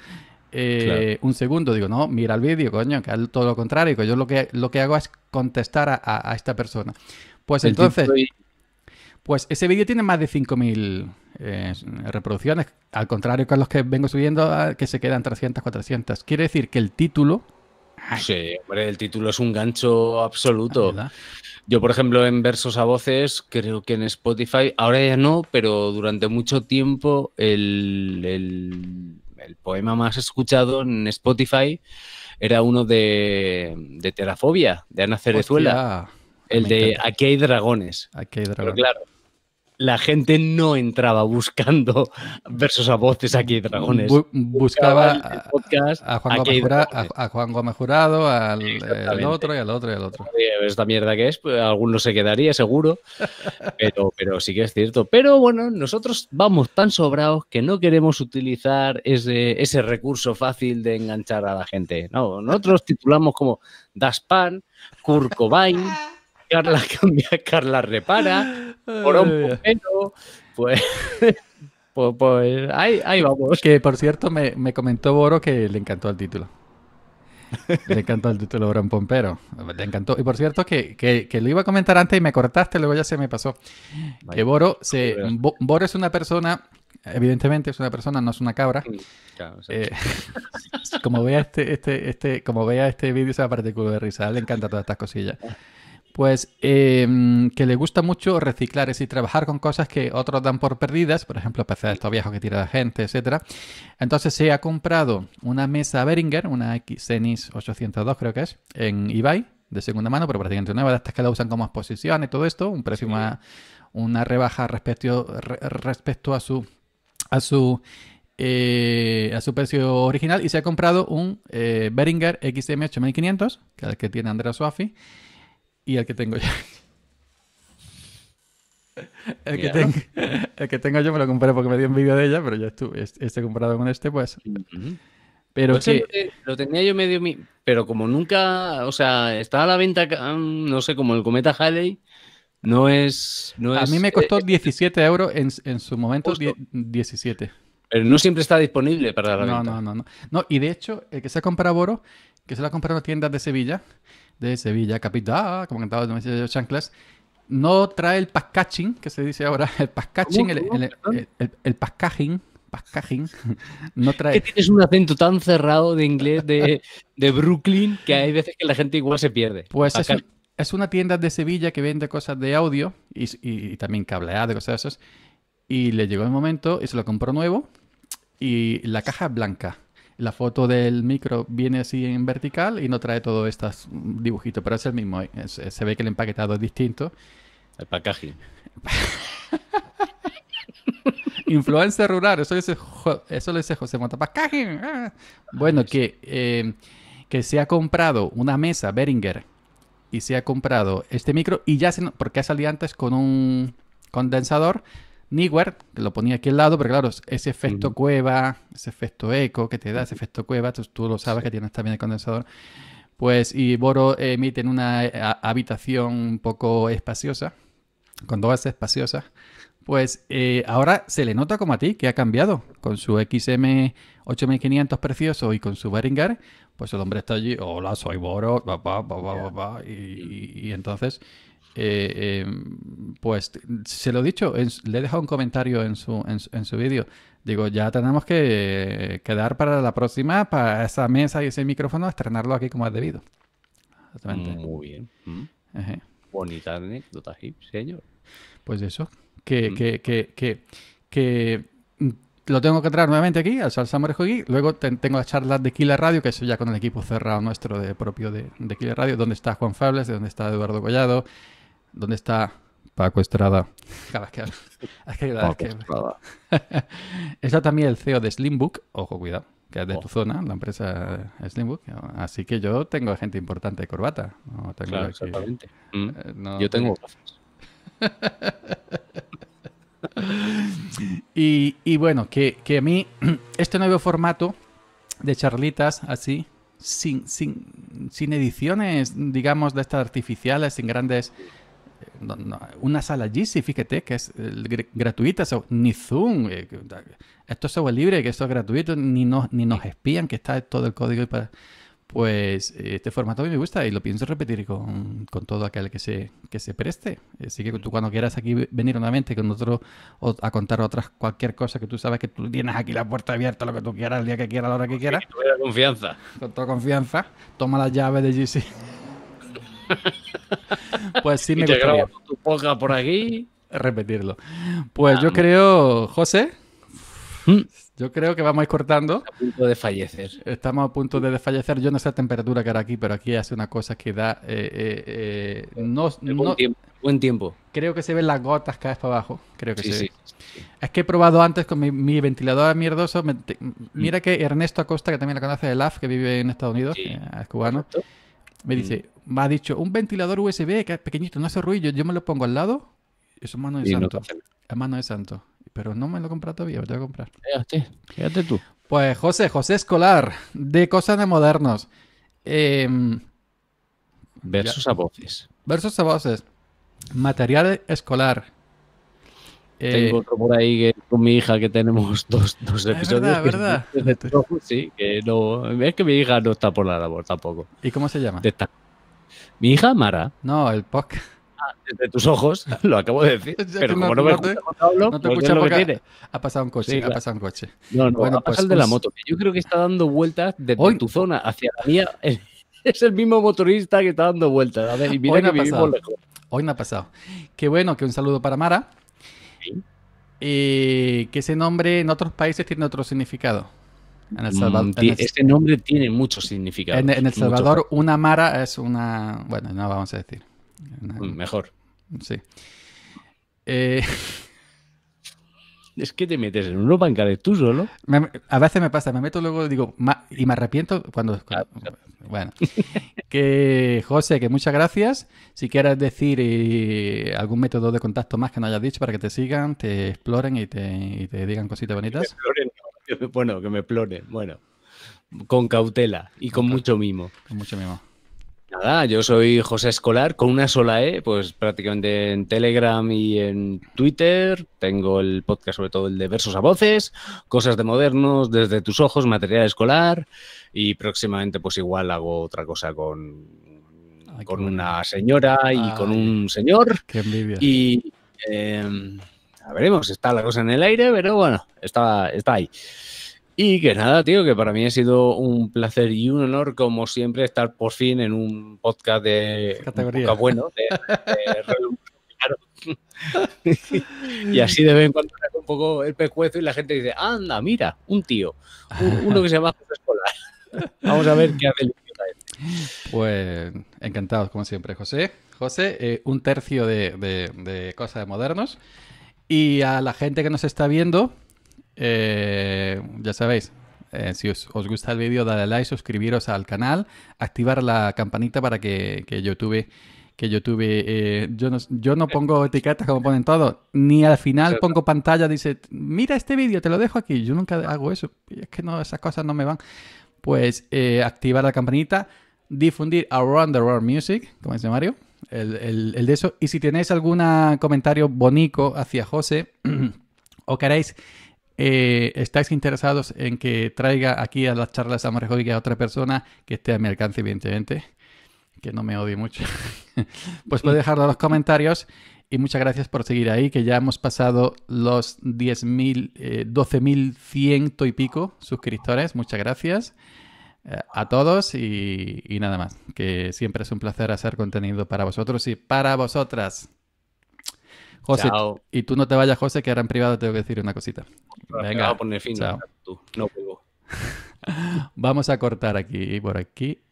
eh, un segundo. Digo, no, mira el vídeo, coño, que es todo lo contrario. Que yo lo que, lo que hago es contestar a, esta persona. Pues entonces. Pues ese vídeo tiene más de 5.000 eh, reproducciones, al contrario que los que vengo subiendo, ah, que se quedan 300, 400. Quiere decir que el título... sí, hombre, el título es un gancho absoluto. Ah, Yo, por ejemplo, en versos a voces, creo que en Spotify, ahora ya no, pero durante mucho tiempo el, poema más escuchado en Spotify era uno de, Terafobia, de Ana Cerezuela. el de Aquí hay dragones. Aquí hay dragones. claro, la gente no entraba buscando versos a voces aquí dragones. buscaba, a, Juan Gómez Jurado, al, otro y al otro y al otro. Esta mierda que es, pues, alguno se quedaría seguro, pero, pero sí que es cierto. Pero bueno, nosotros vamos tan sobrados que no queremos utilizar ese, ese recurso fácil de enganchar a la gente. No, nosotros titulamos como Das Pan, Carla cambia, Carla repara, por un pompero, pues, pues... Pues, ahí, vamos. Que por cierto, me, comentó Boro que le encantó el título. Le encantó el título un Pompero. Le encantó. Y por cierto, que, que, lo iba a comentar antes y me cortaste, luego ya se me pasó. Que Boro, se, Boro es una persona, evidentemente es una persona, no es una cabra. Mm, eh, como vea este, este, este, como vea este vídeo, se va a culo de risa. Le encanta todas estas cosillas. Ah pues em, que le gusta mucho reciclar, y trabajar con cosas que otros dan por perdidas, por ejemplo, PC de estos viejos que tira la gente, etc. Entonces se ha comprado una mesa Beringer, una Xenis 802 creo que es, en eBay, de segunda mano, pero prácticamente nueva, de estas que la usan como exposición y todo esto, un precio, una, rebaja respecto, a su... A su eh, a su precio original y se ha comprado un eh, Beringer Behringer XM8500, que es el que tiene Andrea Suafi, y el que tengo yo. El que, tengo, yo me lo compré porque me dio envidia de ella, pero ya estuve. Este, este comprado con este, pues. Pero pues lo tenía yo medio. Mi... Pero como nunca. O sea, estaba a la venta, mm, no sé, como el cometa Halley. No es. a mí me costó 17 eh, euros en, en su momento, 17. Pero no siempre está disponible para la no, venta. No, no, no, no. Y de hecho, el que se ha comprado Boro, que se lo ha comprado en tiendas de Sevilla, de Sevilla Capital, ah, como cantaba el Chanclas, no trae el pascaching, que se dice ahora, el pascaching, uh, uh, el, el, el, no trae... es tienes un acento tan cerrado de inglés de, de, Brooklyn que hay veces que la gente igual se pierde. Pues es, una tienda de Sevilla que vende cosas de audio y, también cableado cosas de esas. Y le llegó el momento y se lo compró nuevo y la caja es blanca la foto del micro viene así en vertical y no trae todo estos dibujitos, pero es el mismo. Eh, eh, se ve que el empaquetado es distinto. El packaging. Influencer rural, eso lo dice, eso lo dice José Mota. Packaging. Ah. Bueno, que, eh, que se ha comprado una mesa Beringer y se ha comprado este micro y ya se, porque ha salido antes con un condensador, Niwer que lo ponía aquí al lado, pero claro, ese efecto cueva, ese efecto eco que te da, ese efecto cueva, tú, lo sabes que tienes también el condensador. Pues, y Boro emite en una eh, habitación un poco espaciosa, con dos espaciosas. Pues eh, ahora se le nota como a ti que ha cambiado con su XM 8500 precioso y con su Behringer. Pues el hombre está allí, hola, soy Boro, y, entonces eh, eh, pues se lo he dicho, le he dejado un comentario en su, en, su vídeo. Digo, ya tenemos que eh, quedar para la próxima, para esa mesa y ese micrófono, estrenarlo aquí como es debido. Mm, muy bien. Mm. Bonita anécdota, señor. Pues eso, que, mm. que, que, que, lo tengo que traer nuevamente aquí, al Salsa y Luego tengo las charlas de Killer Radio, que eso ya con el equipo cerrado nuestro de propio de, de Killer Radio, donde está Juan Fables, donde está Eduardo Collado, ¿Dónde está Paco Estrada? que Está también el CEO de Slimbook. Ojo, cuidado, que es de tu oh. zona, la empresa Slimbook. Así que yo tengo gente importante de corbata. exactamente. Eh, mm. yo tengo y, bueno, que, que, a mí este nuevo formato de charlitas así, sin, sin, sin ediciones, digamos, de estas artificiales, sin grandes una sala GC, fíjate, que es eh, gratuita, ni Zoom, eh, esto es software libre, que esto es gratuito, ni nos, ni nos espían, que está todo el código y para... Pues este formato a mí me gusta y lo pienso repetir con, con todo aquel que se, que se preste. Así que tú cuando quieras aquí venir nuevamente con nosotros a contar otras cualquier cosa que tú sabes que tú tienes aquí la puerta abierta, lo que tú quieras, el día que quieras, la hora que quieras. Con toda confianza. Con toda confianza. Toma las llaves de GC. pues sí, me por aquí. Repetirlo. Pues yo ah, creo, José, mm. yo creo que vamos a ir cortando. A punto de fallecer. Estamos a punto de desfallecer. Yo no sé la temperatura que hará aquí, pero aquí hace una cosa que da. Eh, eh, eh, no, buen, tiempo, Creo que se ven las gotas cada vez para abajo. Creo que sí, Es que he probado antes con mi, ventilador mierdoso. mira mm. que Ernesto Acosta, que también lo conoce de LAF, que vive en Estados Unidos, es cubano. Me dice, me ha dicho, un ventilador USB que es pequeñito, no hace ruido, yo me lo pongo al lado. Eso es mano de santo. Es mano de santo. Pero no me lo he comprado todavía, lo voy a comprar. Fíjate, tú. Pues José, José Escolar, de Cosas de Modernos. Em, versos a voces. Versos a voces. Material escolar. Eh, Tengo otro por ahí con mi hija que tenemos dos, dos ah, episodios. Es verdad, que verdad. sí, que no. Es que mi hija no está por la labor tampoco. ¿Y cómo se llama? Mi hija Mara. No, el POC. Ah, desde tus ojos, lo acabo de decir. pero como no, ¿eh? no te pues escucha lo que Ha pasado un coche, ha pasado un coche. No, no, bueno, ha pasado pues el de la pues moto. yo creo que está dando vueltas desde hoy, tu zona hacia la mía. Es el mismo motorista que está dando vueltas. A ver, y mira hoy que no ha pasado. Hoy no ha pasado. Qué bueno que un saludo para Mara y eh, que ese nombre en otros países tiene otro significado. En el mm, Salvador, este nombre tiene mucho significado En, El Salvador, una mara es una. Bueno, no vamos a decir. Mejor. Sí. Eh, es que te metes en unos bancales tú solo. a veces me pasa, me meto luego digo, y me arrepiento cuando... Ah, bueno, que José, que muchas gracias. Si quieres decir eh, algún método de contacto más que no hayas dicho para que te sigan, te exploren y te, digan cositas bonitas. bueno, que me exploren, bueno, con cautela y con mucho mimo. Con mucho mimo. Nada, yo soy José Escolar con una sola E, pues prácticamente en Telegram y en Twitter. Tengo el podcast, sobre todo el de versos a voces, cosas de modernos, desde tus ojos, material escolar y próximamente pues igual hago otra cosa con, con una señora y con un señor. Y em, a veremos, está la cosa en el aire, pero bueno, está, está ahí. Y que nada, tío, que para mí ha sido un placer y un honor, como siempre, estar por fin en un podcast de categoría bueno, de, y así de vez en cuando un poco el pescuezo y la gente dice, anda, mira, un tío, uno que se llama José Escolar. Vamos a ver qué hace el Pues encantados, como siempre, José. José, eh, un tercio de, de, cosas de modernos. Y a la gente que nos está viendo, eh, ya sabéis, eh, si os, gusta el vídeo, dale like, suscribiros al canal, activar la campanita para que, YouTube... Que YouTube, eh, yo, no, yo no pongo etiquetas como ponen todos, ni al final pongo pantalla, dice, mira este vídeo, te lo dejo aquí. Yo nunca hago eso, es que no, esas cosas no me van. Pues activar la campanita, difundir Around the World Music, como dice Mario, el, el de eso. Y si tenéis algún comentario bonito hacia José o queréis eh, estáis interesados en que traiga aquí a las charlas y a otra persona que esté a mi alcance, evidentemente, que no me odie mucho, pues puedo dejarlo en los comentarios. Y muchas gracias por seguir ahí, que ya hemos pasado los 10.000, mil 12.100 eh, y pico suscriptores. Muchas gracias eh, a todos y, nada más. Que siempre es un placer hacer contenido para vosotros y para vosotras. José, y tú no te vayas, José, que ahora en privado tengo que decir una cosita. Venga, a poner fin. Chao. No, Vamos a cortar aquí y por aquí